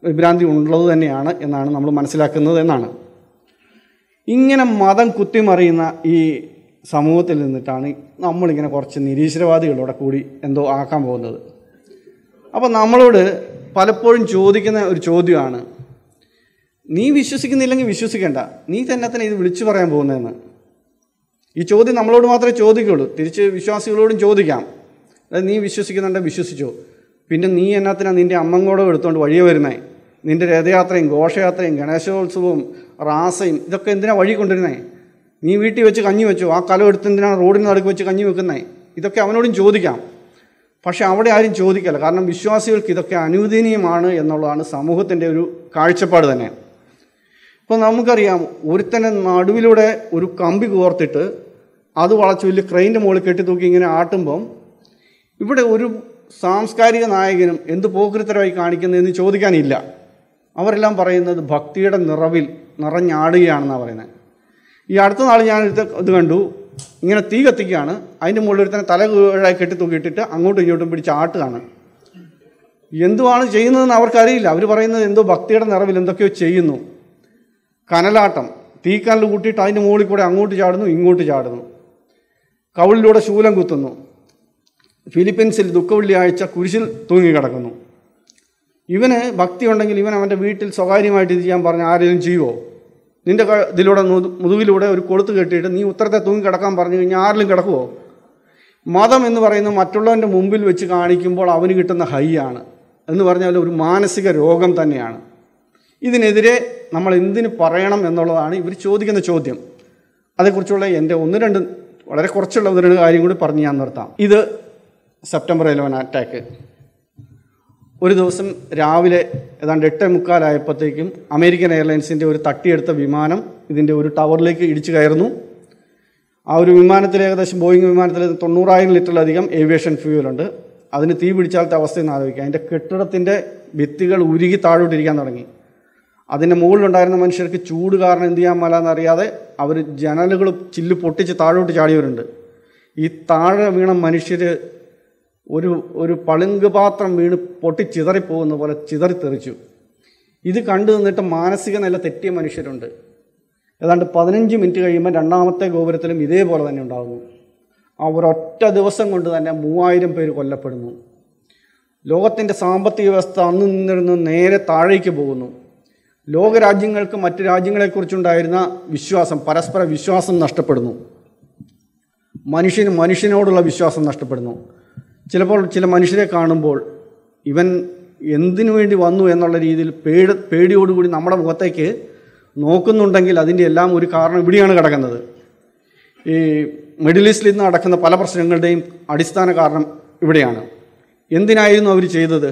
വിഭ്രാന്തി ഉള്ളത് തന്നെയാണ് എന്നാണ് നമ്മൾ മനസ്സിലാക്കുന്നത് എന്നാണ് ഇങ്ങനെ മതം കുത്തിമറിയുന്ന ഈ സമൂഹത്തിൽ നിന്നിട്ടാണ് നമ്മളിങ്ങനെ കുറച്ച് നിരീശ്വരവാദികളോടെ കൂടി എന്തോ ആക്കാൻ പോകുന്നത് അപ്പോൾ നമ്മളോട് പലപ്പോഴും ചോദിക്കുന്ന ഒരു ചോദ്യമാണ് നീ വിശ്വസിക്കുന്നില്ലെങ്കിൽ വിശ്വസിക്കേണ്ട നീ തന്നെ തന്നെ ഇത് വിളിച്ചു പറയാൻ പോകുന്നതെന്ന് ഈ ചോദ്യം നമ്മളോട് മാത്രമേ ചോദിക്കുള്ളൂ തിരിച്ച് വിശ്വാസികളോടും ചോദിക്കാം അതായത് നീ വിശ്വസിക്കുന്നുണ്ട് വിശ്വസിച്ചോ പിന്നെ നീ എന്നാത്തിനാ നിൻ്റെ അമ്മങ്ങോടോ എടുത്തുകൊണ്ട് വഴിയെ വരുന്നേ നിൻ്റെ രഥയാത്രയും ഘോഷയാത്രയും ഗണേശോത്സവവും റാസയും ഇതൊക്കെ എന്തിനാ വഴി കൊണ്ടുവരുന്നേ നീ വീട്ടിൽ വെച്ച് കഞ്ഞി വെച്ചു ആ കലം എടുത്തെന്തിനാണ് റോഡിന് നടുക്ക് വെച്ച് കഞ്ഞി വെക്കുന്നേ ഇതൊക്കെ അവനോടും ചോദിക്കാം പക്ഷെ അവിടെ ആരും ചോദിക്കല്ല കാരണം വിശ്വാസികൾക്ക് ഇതൊക്കെ അനുവദനീയമാണ് എന്നുള്ളതാണ് സമൂഹത്തിൻ്റെ ഒരു കാഴ്ചപ്പാട് തന്നെ ഇപ്പം നമുക്കറിയാം ഒരുത്തനെ നടുവിലൂടെ ഒരു കമ്പി കോർത്തിട്ട് അത് വളച്ചു വലിയ ക്രെയിൻ്റെ മുകളിൽ കെട്ടിത്തൂക്കി ഇങ്ങനെ ആട്ടുമ്പം ഇവിടെ ഒരു സാംസ്കാരിക നായകനും എന്ത് പോക്കൃത്തരമായി കാണിക്കുന്നതെന്ന് ചോദിക്കാനില്ല അവരെല്ലാം പറയുന്നത് ഭക്തിയുടെ നിറവിൽ നിറഞ്ഞാടുകയാണെന്നാണ് പറയുന്നത് ഈ അടുത്ത നാൾ ഞാൻ ഇത് കണ്ടു ഇങ്ങനെ തീ കത്തിക്കുകയാണ് അതിൻ്റെ മുകളിൽ ഒരുത്തനെ തല കീഴായി കെട്ടി തൂക്കിയിട്ടിട്ട് അങ്ങോട്ടും ഇങ്ങോട്ടും പിടിച്ച് ആട്ടുകയാണ് എന്തുവാണ് ചെയ്യുന്നതെന്ന് അവർക്കറിയില്ല അവർ പറയുന്നത് എന്തോ ഭക്തിയുടെ നിറവിൽ എന്തൊക്കെയോ ചെയ്യുന്നു കനലാട്ടം തീക്കനൽ കൂട്ടിയിട്ട് അതിൻ്റെ മുകളിൽ കൂടെ അങ്ങോട്ട് ചാടുന്നു ഇങ്ങോട്ട് ചാടുന്നു കവിളിലൂടെ ശൂലം കുത്തുന്നു ഫിലിപ്പീൻസിൽ ദുഃഖവെള്ളിയാഴ്ച കുരിശിൽ തൂങ്ങിക്കിടക്കുന്നു ഇവന് ഭക്തി ഉണ്ടെങ്കിൽ ഇവൻ അവൻ്റെ വീട്ടിൽ സ്വകാര്യമായിട്ട് ഇത് ചെയ്യാൻ പറഞ്ഞ ആരെങ്കിലും ചെയ്യുമോ നിൻ്റെ ഇതിലൂടെ മുതുകിലൂടെ ഒരു കൊളുത്ത് കെട്ടിയിട്ട് നീ ഉത്തരത്തെ തൂങ്ങി കിടക്കാൻ പറഞ്ഞു കഴിഞ്ഞാൽ ആരെങ്കിലും കിടക്കുമോ മതം എന്ന് പറയുന്നത് മറ്റുള്ളവൻ്റെ മുമ്പിൽ വെച്ച് കാണിക്കുമ്പോൾ അവന് കിട്ടുന്ന ഹൈ ആണ് എന്ന് പറഞ്ഞാൽ ഒരു മാനസിക രോഗം തന്നെയാണ് ഇതിനെതിരെ നമ്മൾ എന്തിന് പറയണം എന്നുള്ളതാണ് ഇവർ ചോദിക്കുന്ന ചോദ്യം അതേക്കുറിച്ചുള്ള എൻ്റെ ഒന്ന് രണ്ട് വളരെ കുറച്ചുള്ള ഒന്ന് രണ്ട് കാര്യം കൂടി പറഞ്ഞ് ഞാൻ നിർത്താം ഇത് സെപ്റ്റംബർ ഇലവൻ അറ്റാക്ക് ഒരു ദിവസം രാവിലെ ഏതാണ്ട് എട്ട് മുക്കാലായപ്പോഴത്തേക്കും അമേരിക്കൻ എയർലൈൻസിൻ്റെ ഒരു തട്ടിയെടുത്ത വിമാനം ഇതിൻ്റെ ഒരു ടവറിലേക്ക് ഇടിച്ചു കയറുന്നു ആ ഒരു വിമാനത്തിൽ ഏകദേശം ബോയിങ് വിമാനത്തിൽ തൊണ്ണൂറായിരം ലിറ്ററിലധികം ഏവിയേഷൻ ഫ്യൂവലുണ്ട് അതിന് തീ പിടിച്ചാലത്തെ അവസ്ഥയെന്ന് ആലോചിക്കുക അതിൻ്റെ കെട്ടിടത്തിൻ്റെ ഭിത്തികൾ ഉരുകി താഴോട്ടിരിക്കാൻ തുടങ്ങി അതിൻ്റെ മുകളിലുണ്ടായിരുന്ന മനുഷ്യർക്ക് ചൂട് കാരണം എന്ത് ചെയ്യാൻ എന്നറിയാതെ അവർ ജനലുകൾ ചില്ല് പൊട്ടിച്ച് താഴോട്ട് ചാടിയവരുണ്ട് ഈ താഴെ വീണ മനുഷ്യർ ഒരു ഒരു പളുങ്ക് പാത്രം വീണ് പൊട്ടി ചിതറിപ്പോകുന്ന പോലെ ചിതറിത്തെറിച്ചു ഇത് കണ്ടു നിന്നിട്ട് മാനസിക നില തെറ്റിയ മനുഷ്യരുണ്ട് ഏതാണ്ട് പതിനഞ്ച് മിനിറ്റ് കഴിയുമ്പോൾ രണ്ടാമത്തെ ഗോപുരത്തിലും ഇതേപോലെ തന്നെ ഉണ്ടാകുന്നു ആ ഒറ്റ ദിവസം കൊണ്ട് തന്നെ മൂവായിരം പേര് കൊല്ലപ്പെടുന്നു ലോകത്തിൻ്റെ സാമ്പത്തിക വ്യവസ്ഥ അന്ന് നിന്നിരുന്ന് നേരെ താഴേക്ക് പോകുന്നു ലോകരാജ്യങ്ങൾക്ക് മറ്റ് രാജ്യങ്ങളെക്കുറിച്ചുണ്ടായിരുന്ന വിശ്വാസം പരസ്പര വിശ്വാസം നഷ്ടപ്പെടുന്നു മനുഷ്യന് മനുഷ്യനോടുള്ള വിശ്വാസം നഷ്ടപ്പെടുന്നു ചിലപ്പോൾ ചില മനുഷ്യരെ കാണുമ്പോൾ ഇവൻ എന്തിനു വേണ്ടി വന്നു എന്നുള്ള രീതിയിൽ പേടി പേടിയോടുകൂടി നമ്മുടെ മുഖത്തേക്ക് നോക്കുന്നുണ്ടെങ്കിൽ അതിൻ്റെ എല്ലാം ഒരു കാരണം ഇവിടെയാണ് കിടക്കുന്നത് ഈ മിഡിൽ ഈസ്റ്റിൽ നിന്ന് നടക്കുന്ന പല പ്രശ്നങ്ങളുടെയും അടിസ്ഥാന കാരണം ഇവിടെയാണ് എന്തിനായിരുന്നു അവർ ചെയ്തത്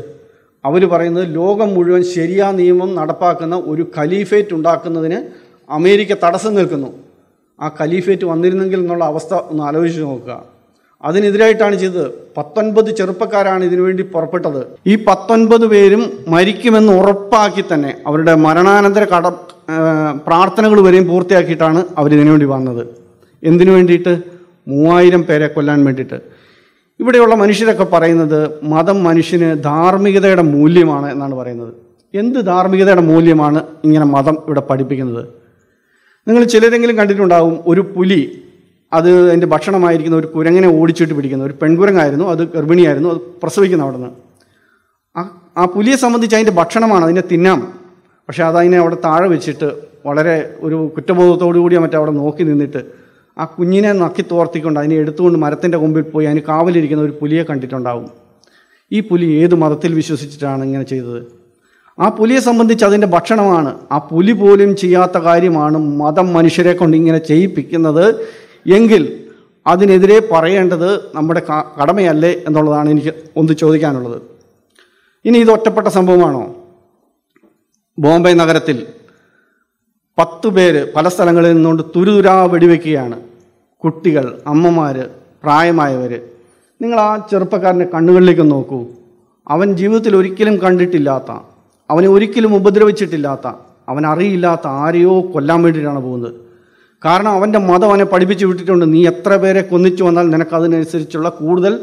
അവർ പറയുന്നത് ലോകം മുഴുവൻ ശരിയാ നിയമം നടപ്പാക്കുന്ന ഒരു ഖലീഫേറ്റ് ഉണ്ടാക്കുന്നതിന് അമേരിക്ക തടസ്സം നിൽക്കുന്നു ആ ഖലീഫേറ്റ് വന്നിരുന്നെങ്കിൽ എന്നുള്ള അവസ്ഥ ഒന്ന് ആലോചിച്ച് നോക്കുക അതിനെതിരായിട്ടാണ് ചെയ്തത് പത്തൊൻപത് ചെറുപ്പക്കാരാണ് ഇതിനുവേണ്ടി പുറപ്പെട്ടത് ഈ പത്തൊൻപത് പേരും മരിക്കുമെന്ന് ഉറപ്പാക്കി തന്നെ അവരുടെ മരണാനന്തര കട പ്രാർത്ഥനകൾ വരെയും പൂർത്തിയാക്കിയിട്ടാണ് അവർ വേണ്ടി വന്നത് എന്തിനു വേണ്ടിയിട്ട് മൂവായിരം പേരെ കൊല്ലാൻ വേണ്ടിയിട്ട് ഇവിടെയുള്ള മനുഷ്യരൊക്കെ പറയുന്നത് മതം മനുഷ്യന് ധാർമ്മികതയുടെ മൂല്യമാണ് എന്നാണ് പറയുന്നത് എന്ത് ധാർമ്മികതയുടെ മൂല്യമാണ് ഇങ്ങനെ മതം ഇവിടെ പഠിപ്പിക്കുന്നത് നിങ്ങൾ ചിലരെങ്കിലും കണ്ടിട്ടുണ്ടാകും ഒരു പുലി അത് അതിൻ്റെ ഭക്ഷണമായിരിക്കുന്ന ഒരു കുരങ്ങനെ ഓടിച്ചിട്ട് പിടിക്കുന്ന ഒരു പെൺകുരങ്ങായിരുന്നു അത് ഗർഭിണിയായിരുന്നു അത് പ്രസവിക്കുന്ന അവിടെ നിന്ന് ആ പുലിയെ സംബന്ധിച്ച് അതിൻ്റെ ഭക്ഷണമാണ് അതിനെ തിന്നാം പക്ഷേ അതതിനെ അവിടെ താഴെ വെച്ചിട്ട് വളരെ ഒരു കുറ്റബോധത്തോടു കൂടി അവിടെ നോക്കി നിന്നിട്ട് ആ കുഞ്ഞിനെ നക്കി തോർത്തിക്കൊണ്ട് അതിനെ എടുത്തുകൊണ്ട് മരത്തിൻ്റെ മുമ്പിൽ പോയി അതിന് കാവലിരിക്കുന്ന ഒരു പുലിയെ കണ്ടിട്ടുണ്ടാവും ഈ പുലി ഏത് മതത്തിൽ വിശ്വസിച്ചിട്ടാണ് ഇങ്ങനെ ചെയ്തത് ആ പുലിയെ സംബന്ധിച്ച് അതിൻ്റെ ഭക്ഷണമാണ് ആ പുലി പോലും ചെയ്യാത്ത കാര്യമാണ് മതം മനുഷ്യരെ കൊണ്ട് ഇങ്ങനെ ചെയ്യിപ്പിക്കുന്നത് എങ്കിൽ അതിനെതിരെ പറയേണ്ടത് നമ്മുടെ കടമയല്ലേ എന്നുള്ളതാണ് എനിക്ക് ഒന്ന് ചോദിക്കാനുള്ളത് ഇനി ഇത് ഒറ്റപ്പെട്ട സംഭവമാണോ ബോംബെ നഗരത്തിൽ പത്ത് പേര് പല സ്ഥലങ്ങളിൽ നിന്നുകൊണ്ട് തുരുതുരാ വെടിവെക്കുകയാണ് കുട്ടികൾ അമ്മമാർ പ്രായമായവർ നിങ്ങൾ ആ ചെറുപ്പക്കാരൻ്റെ കണ്ണുകളിലേക്ക് നോക്കൂ അവൻ ജീവിതത്തിൽ ഒരിക്കലും കണ്ടിട്ടില്ലാത്ത അവനെ ഒരിക്കലും ഉപദ്രവിച്ചിട്ടില്ലാത്ത അവൻ അറിയില്ലാത്ത ആരെയോ കൊല്ലാൻ വേണ്ടിയിട്ടാണ് പോകുന്നത് കാരണം അവൻ്റെ മതം അവനെ പഠിപ്പിച്ചു വിട്ടിട്ടുണ്ട് നീ എത്ര പേരെ കൊന്നിച്ചു വന്നാൽ അതിനനുസരിച്ചുള്ള കൂടുതൽ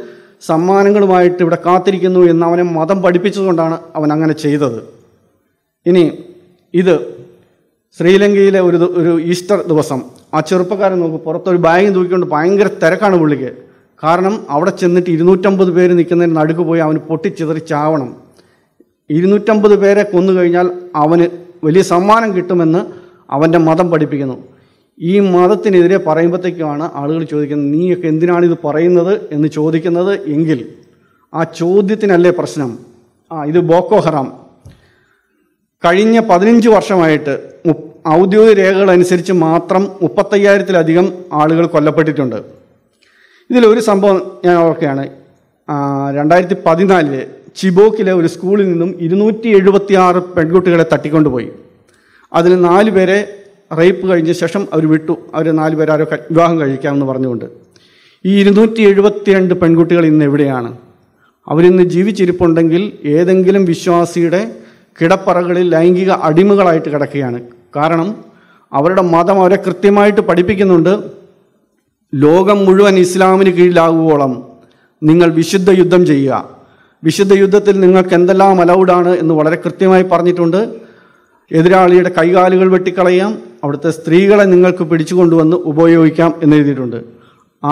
സമ്മാനങ്ങളുമായിട്ട് ഇവിടെ കാത്തിരിക്കുന്നു എന്ന് അവനെ മതം പഠിപ്പിച്ചതുകൊണ്ടാണ് അവൻ അങ്ങനെ ചെയ്തത് ഇനി ഇത് ശ്രീലങ്കയിലെ ഒരു ഒരു ഈസ്റ്റർ ദിവസം ആ ചെറുപ്പക്കാരൻ നോക്കും പുറത്തൊരു ബാഗ് തൂക്കിക്കൊണ്ട് ഭയങ്കര തിരക്കാണ് പുള്ളിക്ക് കാരണം അവിടെ ചെന്നിട്ട് ഇരുന്നൂറ്റമ്പത് പേര് നിൽക്കുന്നതിന് നടുക്ക് പോയി അവന് പൊട്ടിച്ചിതറി ചാവണം ഇരുന്നൂറ്റമ്പത് പേരെ കൊന്നു കഴിഞ്ഞാൽ അവന് വലിയ സമ്മാനം കിട്ടുമെന്ന് അവൻ്റെ മതം പഠിപ്പിക്കുന്നു ഈ മതത്തിനെതിരെ പറയുമ്പോഴത്തേക്കുമാണ് ആളുകൾ ചോദിക്കുന്നത് നീയൊക്കെ എന്തിനാണ് ഇത് പറയുന്നത് എന്ന് ചോദിക്കുന്നത് എങ്കിൽ ആ ചോദ്യത്തിനല്ലേ പ്രശ്നം ആ ഇത് ബോക്കോ ഹറാം കഴിഞ്ഞ പതിനഞ്ച് വർഷമായിട്ട് ഔദ്യോഗിക രേഖകൾ അനുസരിച്ച് മാത്രം മുപ്പത്തയ്യായിരത്തിലധികം ആളുകൾ കൊല്ലപ്പെട്ടിട്ടുണ്ട് ഇതിലൊരു സംഭവം ഞാൻ ഓർക്കുകയാണ് രണ്ടായിരത്തി പതിനാലില് ചിബോക്കിലെ ഒരു സ്കൂളിൽ നിന്നും ഇരുന്നൂറ്റി എഴുപത്തി ആറ് പെൺകുട്ടികളെ തട്ടിക്കൊണ്ടുപോയി അതിൽ നാല് പേരെ റേപ്പ് കഴിഞ്ഞ ശേഷം അവർ വിട്ടു അവർ നാല് ആരോ വിവാഹം കഴിക്കാമെന്ന് പറഞ്ഞുകൊണ്ട് ഈ ഇരുന്നൂറ്റി എഴുപത്തിരണ്ട് പെൺകുട്ടികൾ ഇന്ന് എവിടെയാണ് അവരിന്ന് ജീവിച്ചിരിപ്പുണ്ടെങ്കിൽ ഏതെങ്കിലും വിശ്വാസിയുടെ കിടപ്പറകളിൽ ലൈംഗിക അടിമകളായിട്ട് കിടക്കുകയാണ് കാരണം അവരുടെ മതം അവരെ കൃത്യമായിട്ട് പഠിപ്പിക്കുന്നുണ്ട് ലോകം മുഴുവൻ ഇസ്ലാമിന് കീഴിലാകുവോളം നിങ്ങൾ വിശുദ്ധ യുദ്ധം ചെയ്യുക വിശുദ്ധ യുദ്ധത്തിൽ നിങ്ങൾക്ക് എന്തെല്ലാം അലൗഡാണ് എന്ന് വളരെ കൃത്യമായി പറഞ്ഞിട്ടുണ്ട് എതിരാളിയുടെ കൈകാലുകൾ വെട്ടിക്കളയാം അവിടുത്തെ സ്ത്രീകളെ നിങ്ങൾക്ക് പിടിച്ചുകൊണ്ടുവന്ന് ഉപയോഗിക്കാം എന്ന് എഴുതിയിട്ടുണ്ട്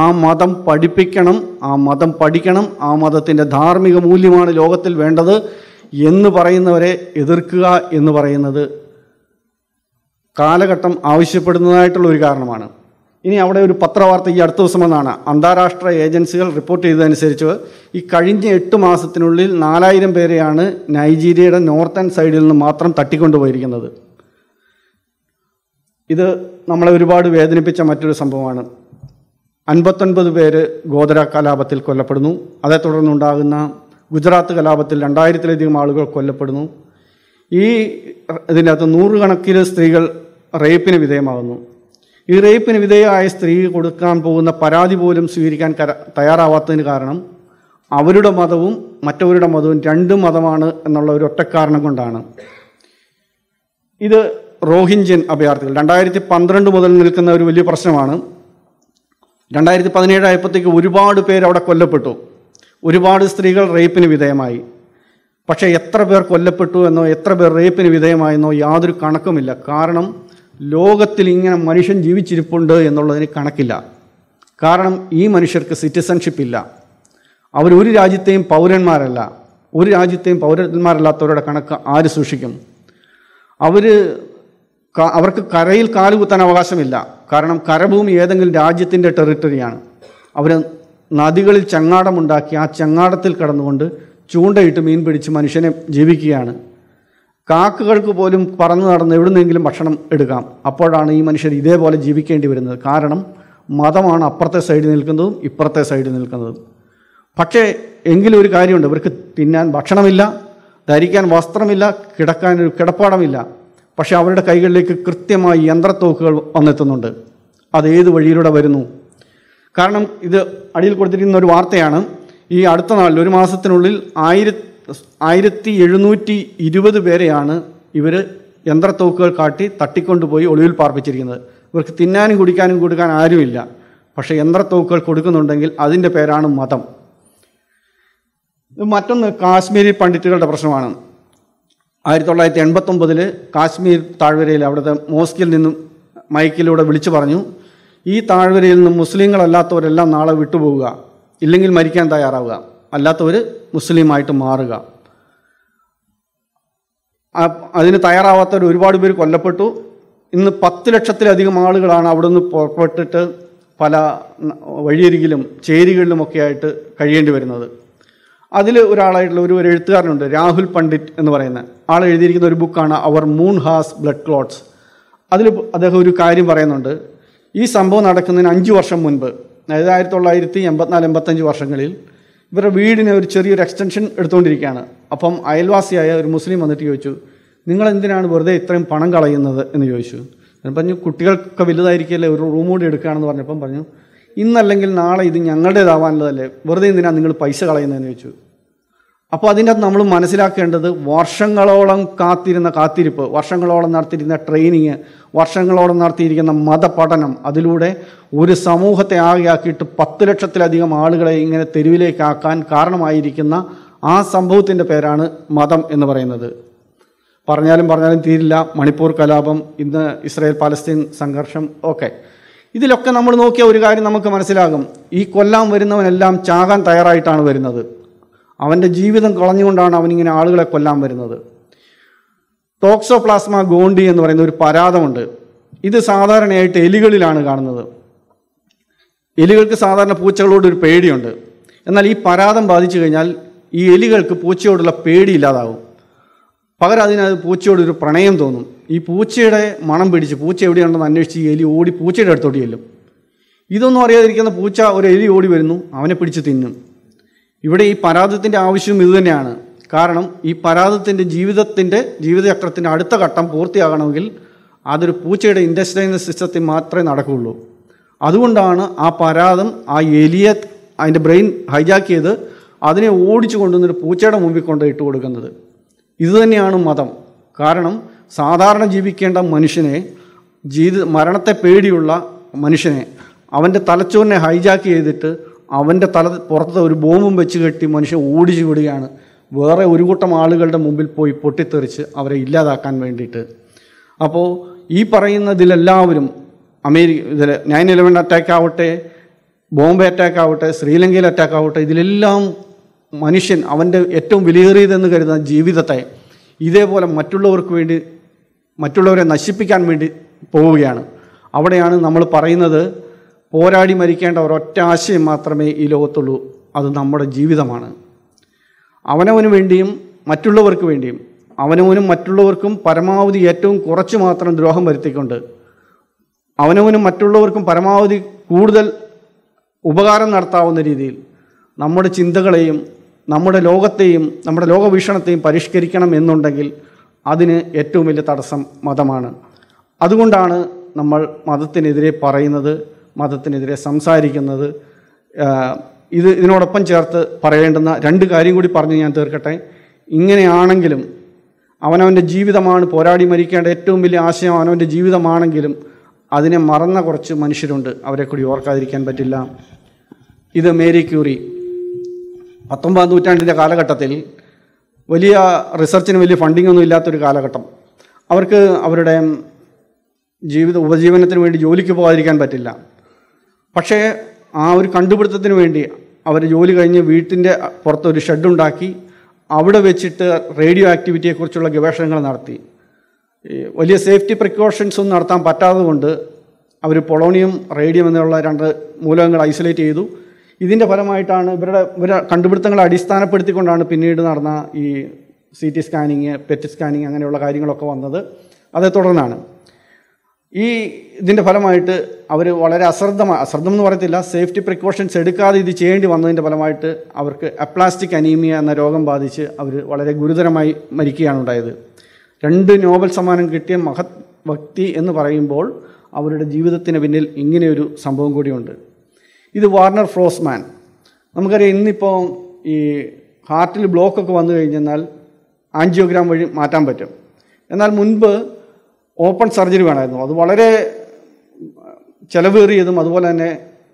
ആ മതം പഠിപ്പിക്കണം ആ മതം പഠിക്കണം ആ മതത്തിൻ്റെ ധാർമ്മിക മൂല്യമാണ് ലോകത്തിൽ വേണ്ടത് എന്ന് പറയുന്നവരെ എതിർക്കുക എന്ന് പറയുന്നത് കാലഘട്ടം ആവശ്യപ്പെടുന്നതായിട്ടുള്ള ഒരു കാരണമാണ് ഇനി അവിടെ ഒരു പത്രവാർത്ത ഈ അടുത്ത ദിവസം വന്നാണ് അന്താരാഷ്ട്ര ഏജൻസികൾ റിപ്പോർട്ട് ചെയ്തതനുസരിച്ച് ഈ കഴിഞ്ഞ എട്ട് മാസത്തിനുള്ളിൽ നാലായിരം പേരെയാണ് നൈജീരിയയുടെ നോർത്തേൺ സൈഡിൽ നിന്ന് മാത്രം തട്ടിക്കൊണ്ടുപോയിരിക്കുന്നത് ഇത് നമ്മളെ ഒരുപാട് വേദനിപ്പിച്ച മറ്റൊരു സംഭവമാണ് അൻപത്തൊൻപത് പേര് ഗോദര കലാപത്തിൽ കൊല്ലപ്പെടുന്നു അതേ തുടർന്നുണ്ടാകുന്ന ഗുജറാത്ത് കലാപത്തിൽ രണ്ടായിരത്തിലധികം ആളുകൾ കൊല്ലപ്പെടുന്നു ഈ ഇതിൻ്റെ അകത്ത് നൂറുകണക്കിന് സ്ത്രീകൾ റേപ്പിന് വിധേയമാകുന്നു ഈ റേപ്പിന് വിധേയമായ സ്ത്രീ കൊടുക്കാൻ പോകുന്ന പരാതി പോലും സ്വീകരിക്കാൻ തയ്യാറാവാത്തതിന് കാരണം അവരുടെ മതവും മറ്റവരുടെ മതവും രണ്ടും മതമാണ് എന്നുള്ള ഒരു ഒറ്റ കാരണം കൊണ്ടാണ് ഇത് റോഹിഞ്ചൻ അഭയാർത്ഥികൾ രണ്ടായിരത്തി പന്ത്രണ്ട് മുതൽ നിൽക്കുന്ന ഒരു വലിയ പ്രശ്നമാണ് രണ്ടായിരത്തി പതിനേഴ് ആയപ്പോഴത്തേക്ക് ഒരുപാട് പേര് അവിടെ കൊല്ലപ്പെട്ടു ഒരുപാട് സ്ത്രീകൾ റേപ്പിന് വിധേയമായി പക്ഷേ എത്ര പേർ കൊല്ലപ്പെട്ടു എന്നോ എത്ര പേർ റേപ്പിന് വിധേയമായെന്നോ യാതൊരു കണക്കുമില്ല കാരണം ലോകത്തിൽ ഇങ്ങനെ മനുഷ്യൻ ജീവിച്ചിരിപ്പുണ്ട് എന്നുള്ളതിന് കണക്കില്ല കാരണം ഈ മനുഷ്യർക്ക് സിറ്റിസൺഷിപ്പ് ഇല്ല അവരൊരു രാജ്യത്തെയും പൗരന്മാരല്ല ഒരു രാജ്യത്തെയും പൗരന്മാരല്ലാത്തവരുടെ കണക്ക് ആര് സൂക്ഷിക്കും അവർ അവർക്ക് കരയിൽ കാലുകുത്താൻ അവകാശമില്ല കാരണം കരഭൂമി ഏതെങ്കിലും രാജ്യത്തിൻ്റെ ടെറിട്ടറിയാണ് അവർ നദികളിൽ ചങ്ങാടമുണ്ടാക്കി ആ ചങ്ങാടത്തിൽ കടന്നുകൊണ്ട് ചൂണ്ടയിട്ട് മീൻ പിടിച്ച് മനുഷ്യനെ ജീവിക്കുകയാണ് കാക്കകൾക്ക് പോലും പറന്നു നടന്ന് എവിടുന്നെങ്കിലും ഭക്ഷണം എടുക്കാം അപ്പോഴാണ് ഈ മനുഷ്യർ ഇതേപോലെ ജീവിക്കേണ്ടി വരുന്നത് കാരണം മതമാണ് അപ്പുറത്തെ സൈഡിൽ നിൽക്കുന്നതും ഇപ്പുറത്തെ സൈഡിൽ നിൽക്കുന്നതും പക്ഷേ എങ്കിലും ഒരു കാര്യമുണ്ട് ഇവർക്ക് തിന്നാൻ ഭക്ഷണമില്ല ധരിക്കാൻ വസ്ത്രമില്ല കിടക്കാൻ ഒരു കിടപ്പാടമില്ല പക്ഷേ അവരുടെ കൈകളിലേക്ക് കൃത്യമായി യന്ത്രത്തോക്കുകൾ വന്നെത്തുന്നുണ്ട് അത് ഏത് വഴിയിലൂടെ വരുന്നു കാരണം ഇത് അടിയിൽ കൊടുത്തിരിക്കുന്ന ഒരു വാർത്തയാണ് ഈ അടുത്ത നാളിൽ ഒരു മാസത്തിനുള്ളിൽ ആയിര ആയിരത്തി എഴുന്നൂറ്റി ഇരുപത് പേരെയാണ് ഇവർ യന്ത്രത്തോക്കുകൾ കാട്ടി തട്ടിക്കൊണ്ടുപോയി ഒളിവിൽ പാർപ്പിച്ചിരിക്കുന്നത് ഇവർക്ക് തിന്നാനും കുടിക്കാനും കൊടുക്കാൻ ആരുമില്ല പക്ഷേ യന്ത്രത്തോക്കുകൾ കൊടുക്കുന്നുണ്ടെങ്കിൽ അതിൻ്റെ പേരാണ് മതം മറ്റൊന്ന് കാശ്മീരി പണ്ഡിറ്റുകളുടെ പ്രശ്നമാണ് ആയിരത്തി തൊള്ളായിരത്തി എൺപത്തൊമ്പതിൽ കാശ്മീർ താഴ്വരയിൽ അവിടുത്തെ മോസ്കിൽ നിന്നും മൈക്കിലൂടെ വിളിച്ചു പറഞ്ഞു ഈ താഴ്വരയിൽ നിന്ന് മുസ്ലിങ്ങളല്ലാത്തവരെല്ലാം നാളെ വിട്ടുപോവുക ഇല്ലെങ്കിൽ മരിക്കാൻ തയ്യാറാവുക അല്ലാത്തവർ മുസ്ലിമായിട്ട് മാറുക അതിന് തയ്യാറാവാത്തവർ ഒരുപാട് പേര് കൊല്ലപ്പെട്ടു ഇന്ന് പത്ത് ലക്ഷത്തിലധികം ആളുകളാണ് അവിടെ നിന്ന് പുറപ്പെട്ടിട്ട് പല വഴിയരികിലും ചേരികളിലുമൊക്കെ ആയിട്ട് കഴിയേണ്ടി വരുന്നത് അതിൽ ഒരാളായിട്ടുള്ള ഒരു എഴുത്തുകാരനുണ്ട് രാഹുൽ പണ്ഡിറ്റ് എന്ന് പറയുന്ന ആൾ എഴുതിയിരിക്കുന്ന ഒരു ബുക്കാണ് our moon has blood clots അതിൽ അദ്ദേഹം ഒരു കാര്യം പറയുന്നുണ്ട് ഈ സംഭവം നടക്കുന്നതിന് അഞ്ച് വർഷം മുൻപ് അതായത് ആയിരത്തി തൊള്ളായിരത്തി എൺപത്തിനാല് എൺപത്തഞ്ച് വർഷങ്ങളിൽ ഇവരുടെ വീടിന് ഒരു ചെറിയൊരു എക്സ്റ്റൻഷൻ എടുത്തുകൊണ്ടിരിക്കുകയാണ് അപ്പം അയൽവാസിയായ ഒരു മുസ്ലിം വന്നിട്ട് ചോദിച്ചു നിങ്ങൾ എന്തിനാണ് വെറുതെ ഇത്രയും പണം കളയുന്നത് എന്ന് ചോദിച്ചു പറഞ്ഞു കുട്ടികൾക്കൊക്കെ വലുതായിരിക്കല്ലേ ഒരു റൂം കൂടി എടുക്കുകയാണെന്ന് പറഞ്ഞപ്പം പറഞ്ഞു ഇന്നല്ലെങ്കിൽ നാളെ ഇത് ഞങ്ങളുടേതാവാനുള്ളതല്ലേ വെറുതെ എന്തിനാണ് നിങ്ങൾ പൈസ കളയുന്നതെന്ന് ചോദിച്ചു അപ്പോൾ അതിൻ്റെ അകത്ത് നമ്മൾ മനസ്സിലാക്കേണ്ടത് വർഷങ്ങളോളം കാത്തിരുന്ന കാത്തിരിപ്പ് വർഷങ്ങളോളം നടത്തിയിരുന്ന ട്രെയിനിങ് വർഷങ്ങളോളം നടത്തിയിരിക്കുന്ന മതപഠനം അതിലൂടെ ഒരു സമൂഹത്തെ ആകെയാക്കിയിട്ട് പത്ത് ലക്ഷത്തിലധികം ആളുകളെ ഇങ്ങനെ തെരുവിലേക്കാക്കാൻ കാരണമായിരിക്കുന്ന ആ സംഭവത്തിൻ്റെ പേരാണ് മതം എന്ന് പറയുന്നത് പറഞ്ഞാലും പറഞ്ഞാലും തീരില്ല മണിപ്പൂർ കലാപം ഇന്ന് ഇസ്രായേൽ പാലസ്തീൻ സംഘർഷം ഒക്കെ ഇതിലൊക്കെ നമ്മൾ നോക്കിയ ഒരു കാര്യം നമുക്ക് മനസ്സിലാകും ഈ കൊല്ലാൻ വരുന്നവനെല്ലാം ചാകാൻ തയ്യാറായിട്ടാണ് വരുന്നത് അവൻ്റെ ജീവിതം കളഞ്ഞുകൊണ്ടാണ് അവനിങ്ങനെ ആളുകളെ കൊല്ലാൻ വരുന്നത് ടോക്സോപ്ലാസ്മ ഗോണ്ടി എന്ന് പറയുന്ന ഒരു പരാതമുണ്ട് ഇത് സാധാരണയായിട്ട് എലികളിലാണ് കാണുന്നത് എലികൾക്ക് സാധാരണ പൂച്ചകളോട് ഒരു പേടിയുണ്ട് എന്നാൽ ഈ പരാതം ബാധിച്ചു കഴിഞ്ഞാൽ ഈ എലികൾക്ക് പൂച്ചയോടുള്ള പേടി ഇല്ലാതാവും പകരം അതിനത് പൂച്ചയോടൊരു പ്രണയം തോന്നും ഈ പൂച്ചയുടെ മണം പിടിച്ച് പൂച്ച എവിടെയാണെന്ന് അന്വേഷിച്ച് ഈ എലി ഓടി പൂച്ചയുടെ അടുത്തോട്ട് ചെല്ലും ഇതൊന്നും അറിയാതിരിക്കുന്ന പൂച്ച ഒരു എലി ഓടി വരുന്നു അവനെ പിടിച്ച് തിന്നും ഇവിടെ ഈ പരാതത്തിൻ്റെ ആവശ്യം ഇതുതന്നെയാണ് കാരണം ഈ പരാതത്തിൻ്റെ ജീവിതത്തിൻ്റെ ജീവിതചക്രത്തിൻ്റെ അടുത്ത ഘട്ടം പൂർത്തിയാകണമെങ്കിൽ അതൊരു പൂച്ചയുടെ ഇൻഡസ്ട്രിയൽ സിസ്റ്റത്തിൽ മാത്രമേ നടക്കുകയുള്ളൂ അതുകൊണ്ടാണ് ആ പരാതം ആ എലിയെ അതിൻ്റെ ബ്രെയിൻ ഹൈജാക്ക് ചെയ്ത് അതിനെ ഓടിച്ചു കൊണ്ടുവന്നൊരു പൂച്ചയുടെ മുമ്പിൽ കൊണ്ട് ഇട്ട് കൊടുക്കുന്നത് ഇതുതന്നെയാണ് മതം കാരണം സാധാരണ ജീവിക്കേണ്ട മനുഷ്യനെ ജീവിത മരണത്തെ പേടിയുള്ള മനുഷ്യനെ അവൻ്റെ തലച്ചോറിനെ ഹൈജാക്ക് ചെയ്തിട്ട് അവൻ്റെ തല പുറത്ത് ഒരു ബോംബും വെച്ച് കെട്ടി മനുഷ്യൻ ഓടിച്ചു വിടുകയാണ് വേറെ ഒരു കൂട്ടം ആളുകളുടെ മുമ്പിൽ പോയി പൊട്ടിത്തെറിച്ച് അവരെ ഇല്ലാതാക്കാൻ വേണ്ടിയിട്ട് അപ്പോൾ ഈ പറയുന്നതിലെല്ലാവരും അമേരിക്ക ഇതിൽ നയൻ ഇലവൻ അറ്റാക്ക് ആവട്ടെ ബോംബെ അറ്റാക്ക് ആവട്ടെ ശ്രീലങ്കയിൽ അറ്റാക്ക് ആവട്ടെ ഇതിലെല്ലാം മനുഷ്യൻ അവൻ്റെ ഏറ്റവും വിലയേറിയതെന്ന് കരുതുന്ന ജീവിതത്തെ ഇതേപോലെ മറ്റുള്ളവർക്ക് വേണ്ടി മറ്റുള്ളവരെ നശിപ്പിക്കാൻ വേണ്ടി പോവുകയാണ് അവിടെയാണ് നമ്മൾ പറയുന്നത് പോരാടി മരിക്കേണ്ട ഒരൊറ്റ ആശയം മാത്രമേ ഈ ലോകത്തുള്ളൂ അത് നമ്മുടെ ജീവിതമാണ് അവനവന് വേണ്ടിയും മറ്റുള്ളവർക്ക് വേണ്ടിയും അവനവനും മറ്റുള്ളവർക്കും പരമാവധി ഏറ്റവും കുറച്ച് മാത്രം ദ്രോഹം വരുത്തിക്കൊണ്ട് അവനവനും മറ്റുള്ളവർക്കും പരമാവധി കൂടുതൽ ഉപകാരം നടത്താവുന്ന രീതിയിൽ നമ്മുടെ ചിന്തകളെയും നമ്മുടെ ലോകത്തെയും നമ്മുടെ ലോകവീക്ഷണത്തെയും പരിഷ്കരിക്കണം എന്നുണ്ടെങ്കിൽ അതിന് ഏറ്റവും വലിയ തടസ്സം മതമാണ് അതുകൊണ്ടാണ് നമ്മൾ മതത്തിനെതിരെ പറയുന്നത് മതത്തിനെതിരെ സംസാരിക്കുന്നത് ഇത് ഇതിനോടൊപ്പം ചേർത്ത് പറയേണ്ടുന്ന രണ്ട് കാര്യം കൂടി പറഞ്ഞ് ഞാൻ തീർക്കട്ടെ ഇങ്ങനെയാണെങ്കിലും അവനവൻ്റെ ജീവിതമാണ് പോരാടി മരിക്കേണ്ട ഏറ്റവും വലിയ ആശയം അവനവൻ്റെ ജീവിതമാണെങ്കിലും അതിനെ മറന്ന കുറച്ച് മനുഷ്യരുണ്ട് അവരെ കൂടി ഓർക്കാതിരിക്കാൻ പറ്റില്ല ഇത് മേരി ക്യൂറി പത്തൊമ്പതാം നൂറ്റാണ്ടിൻ്റെ കാലഘട്ടത്തിൽ വലിയ റിസർച്ചിന് വലിയ ഫണ്ടിംഗ് ഒന്നും ഇല്ലാത്തൊരു കാലഘട്ടം അവർക്ക് അവരുടെ ജീവിത ഉപജീവനത്തിന് വേണ്ടി ജോലിക്ക് പോകാതിരിക്കാൻ പറ്റില്ല പക്ഷേ ആ ഒരു കണ്ടുപിടുത്തത്തിന് വേണ്ടി അവർ ജോലി കഴിഞ്ഞ് വീട്ടിൻ്റെ പുറത്തൊരു ഷെഡുണ്ടാക്കി അവിടെ വെച്ചിട്ട് റേഡിയോ ആക്ടിവിറ്റിയെക്കുറിച്ചുള്ള ഗവേഷണങ്ങൾ നടത്തി വലിയ സേഫ്റ്റി പ്രിക്കോഷൻസ് ഒന്നും നടത്താൻ പറ്റാത്തതുകൊണ്ട് അവർ പൊളോണിയം റേഡിയം എന്നുള്ള രണ്ട് മൂലകങ്ങൾ ഐസൊലേറ്റ് ചെയ്തു ഇതിൻ്റെ ഫലമായിട്ടാണ് ഇവരുടെ ഇവരുടെ കണ്ടുപിടുത്തങ്ങളെ അടിസ്ഥാനപ്പെടുത്തിക്കൊണ്ടാണ് പിന്നീട് നടന്ന ഈ C T scanning PET scanning അങ്ങനെയുള്ള കാര്യങ്ങളൊക്കെ വന്നത് അതേ തുടർന്നാണ് ഈ ഇതിൻ്റെ ഫലമായിട്ട് അവർ വളരെ അശ്രദ്ധ അശ്രദ്ധം എന്ന് പറയത്തില്ല സേഫ്റ്റി പ്രിക്കോഷൻസ് എടുക്കാതെ ഇത് ചെയ്യേണ്ടി വന്നതിൻ്റെ ഫലമായിട്ട് അവർക്ക് അപ്ലാസ്റ്റിക് അനീമിയ എന്ന രോഗം ബാധിച്ച് അവർ വളരെ ഗുരുതരമായി മരിക്കുകയാണ് ഉണ്ടായത് രണ്ട് നോബൽ സമ്മാനം കിട്ടിയ മഹത് വ്യക്തി എന്ന് പറയുമ്പോൾ അവരുടെ ജീവിതത്തിന് പിന്നിൽ ഇങ്ങനെയൊരു സംഭവം കൂടിയുണ്ട് ഇത് വാർണർ ഫ്രോസ്മാൻ നമുക്കറിയാം ഇന്നിപ്പോൾ ഈ ഹാർട്ടിൽ ബ്ലോക്കൊക്കെ വന്നു കഴിഞ്ഞെന്നാൽ ആൻജിയോഗ്രാം വഴി മാറ്റാൻ പറ്റും എന്നാൽ മുൻപ് ഓപ്പൺ സർജറി വേണമായിരുന്നു അത് വളരെ ചിലവേറിയതും അതുപോലെ തന്നെ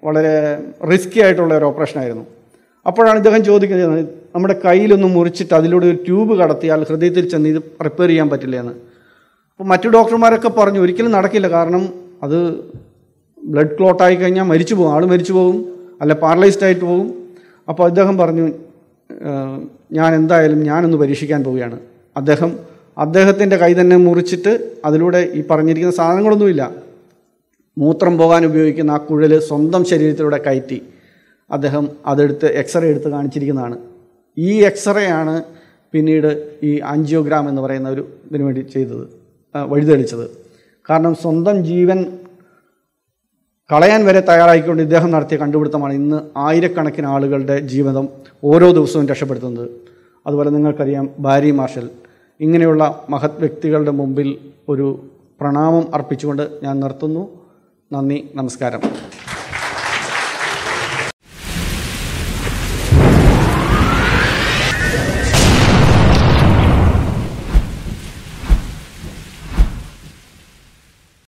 വളരെ റിസ്ക്കി ആയിട്ടുള്ള ഒരു ഓപ്പറേഷനായിരുന്നു അപ്പോഴാണ് ഇദ്ദേഹം ചോദിക്കുന്നത് നമ്മുടെ കയ്യിലൊന്ന് മുറിച്ചിട്ട് അതിലൂടെ ഒരു ട്യൂബ് കടത്തിയാൽ ഹൃദയത്തിൽ ചെന്ന് ഇത് റിപ്പയർ ചെയ്യാൻ പറ്റില്ല എന്ന് അപ്പോൾ മറ്റു ഡോക്ടർമാരൊക്കെ പറഞ്ഞു ഒരിക്കലും നടക്കില്ല കാരണം അത് ബ്ലഡ് ക്ലോട്ട് ആയി കഴിഞ്ഞാൽ മരിച്ചു പോകും ആൾ മരിച്ചു പോകും അല്ല പാരലൈസ്ഡ് ആയിട്ട് പോകും അപ്പോൾ അദ്ദേഹം പറഞ്ഞു ഞാൻ എന്തായാലും ഞാനൊന്ന് പരീക്ഷിക്കാൻ പോവുകയാണ് അദ്ദേഹം അദ്ദേഹത്തിൻ്റെ കൈ തന്നെ മുറിച്ചിട്ട് അതിലൂടെ ഈ പറഞ്ഞിരിക്കുന്ന സാധനങ്ങളൊന്നുമില്ല മൂത്രം പോകാൻ ഉപയോഗിക്കുന്ന ആ കുഴൽ സ്വന്തം ശരീരത്തിലൂടെ കയറ്റി അദ്ദേഹം അതെടുത്ത് എക്സ്റേ എടുത്ത് കാണിച്ചിരിക്കുന്നതാണ് ഈ എക്സ്റേ ആണ് പിന്നീട് ഈ ആൻജിയോഗ്രാം എന്ന് പറയുന്ന ഒരു ഇതിനു വേണ്ടി ചെയ്തത് വഴിതെളിച്ചത് കാരണം സ്വന്തം ജീവൻ കളയാൻ വരെ തയ്യാറായിക്കൊണ്ട് ഇദ്ദേഹം നടത്തിയ കണ്ടുപിടുത്തമാണ് ഇന്ന് ആയിരക്കണക്കിന് ആളുകളുടെ ജീവിതം ഓരോ ദിവസവും രക്ഷപ്പെടുത്തുന്നത് അതുപോലെ നിങ്ങൾക്കറിയാം ബാരി മാർഷൽ ഇങ്ങനെയുള്ള മഹത് വ്യക്തികളുടെ മുമ്പിൽ ഒരു പ്രണാമം അർപ്പിച്ചുകൊണ്ട് ഞാൻ നിർത്തുന്നു നന്ദി നമസ്കാരം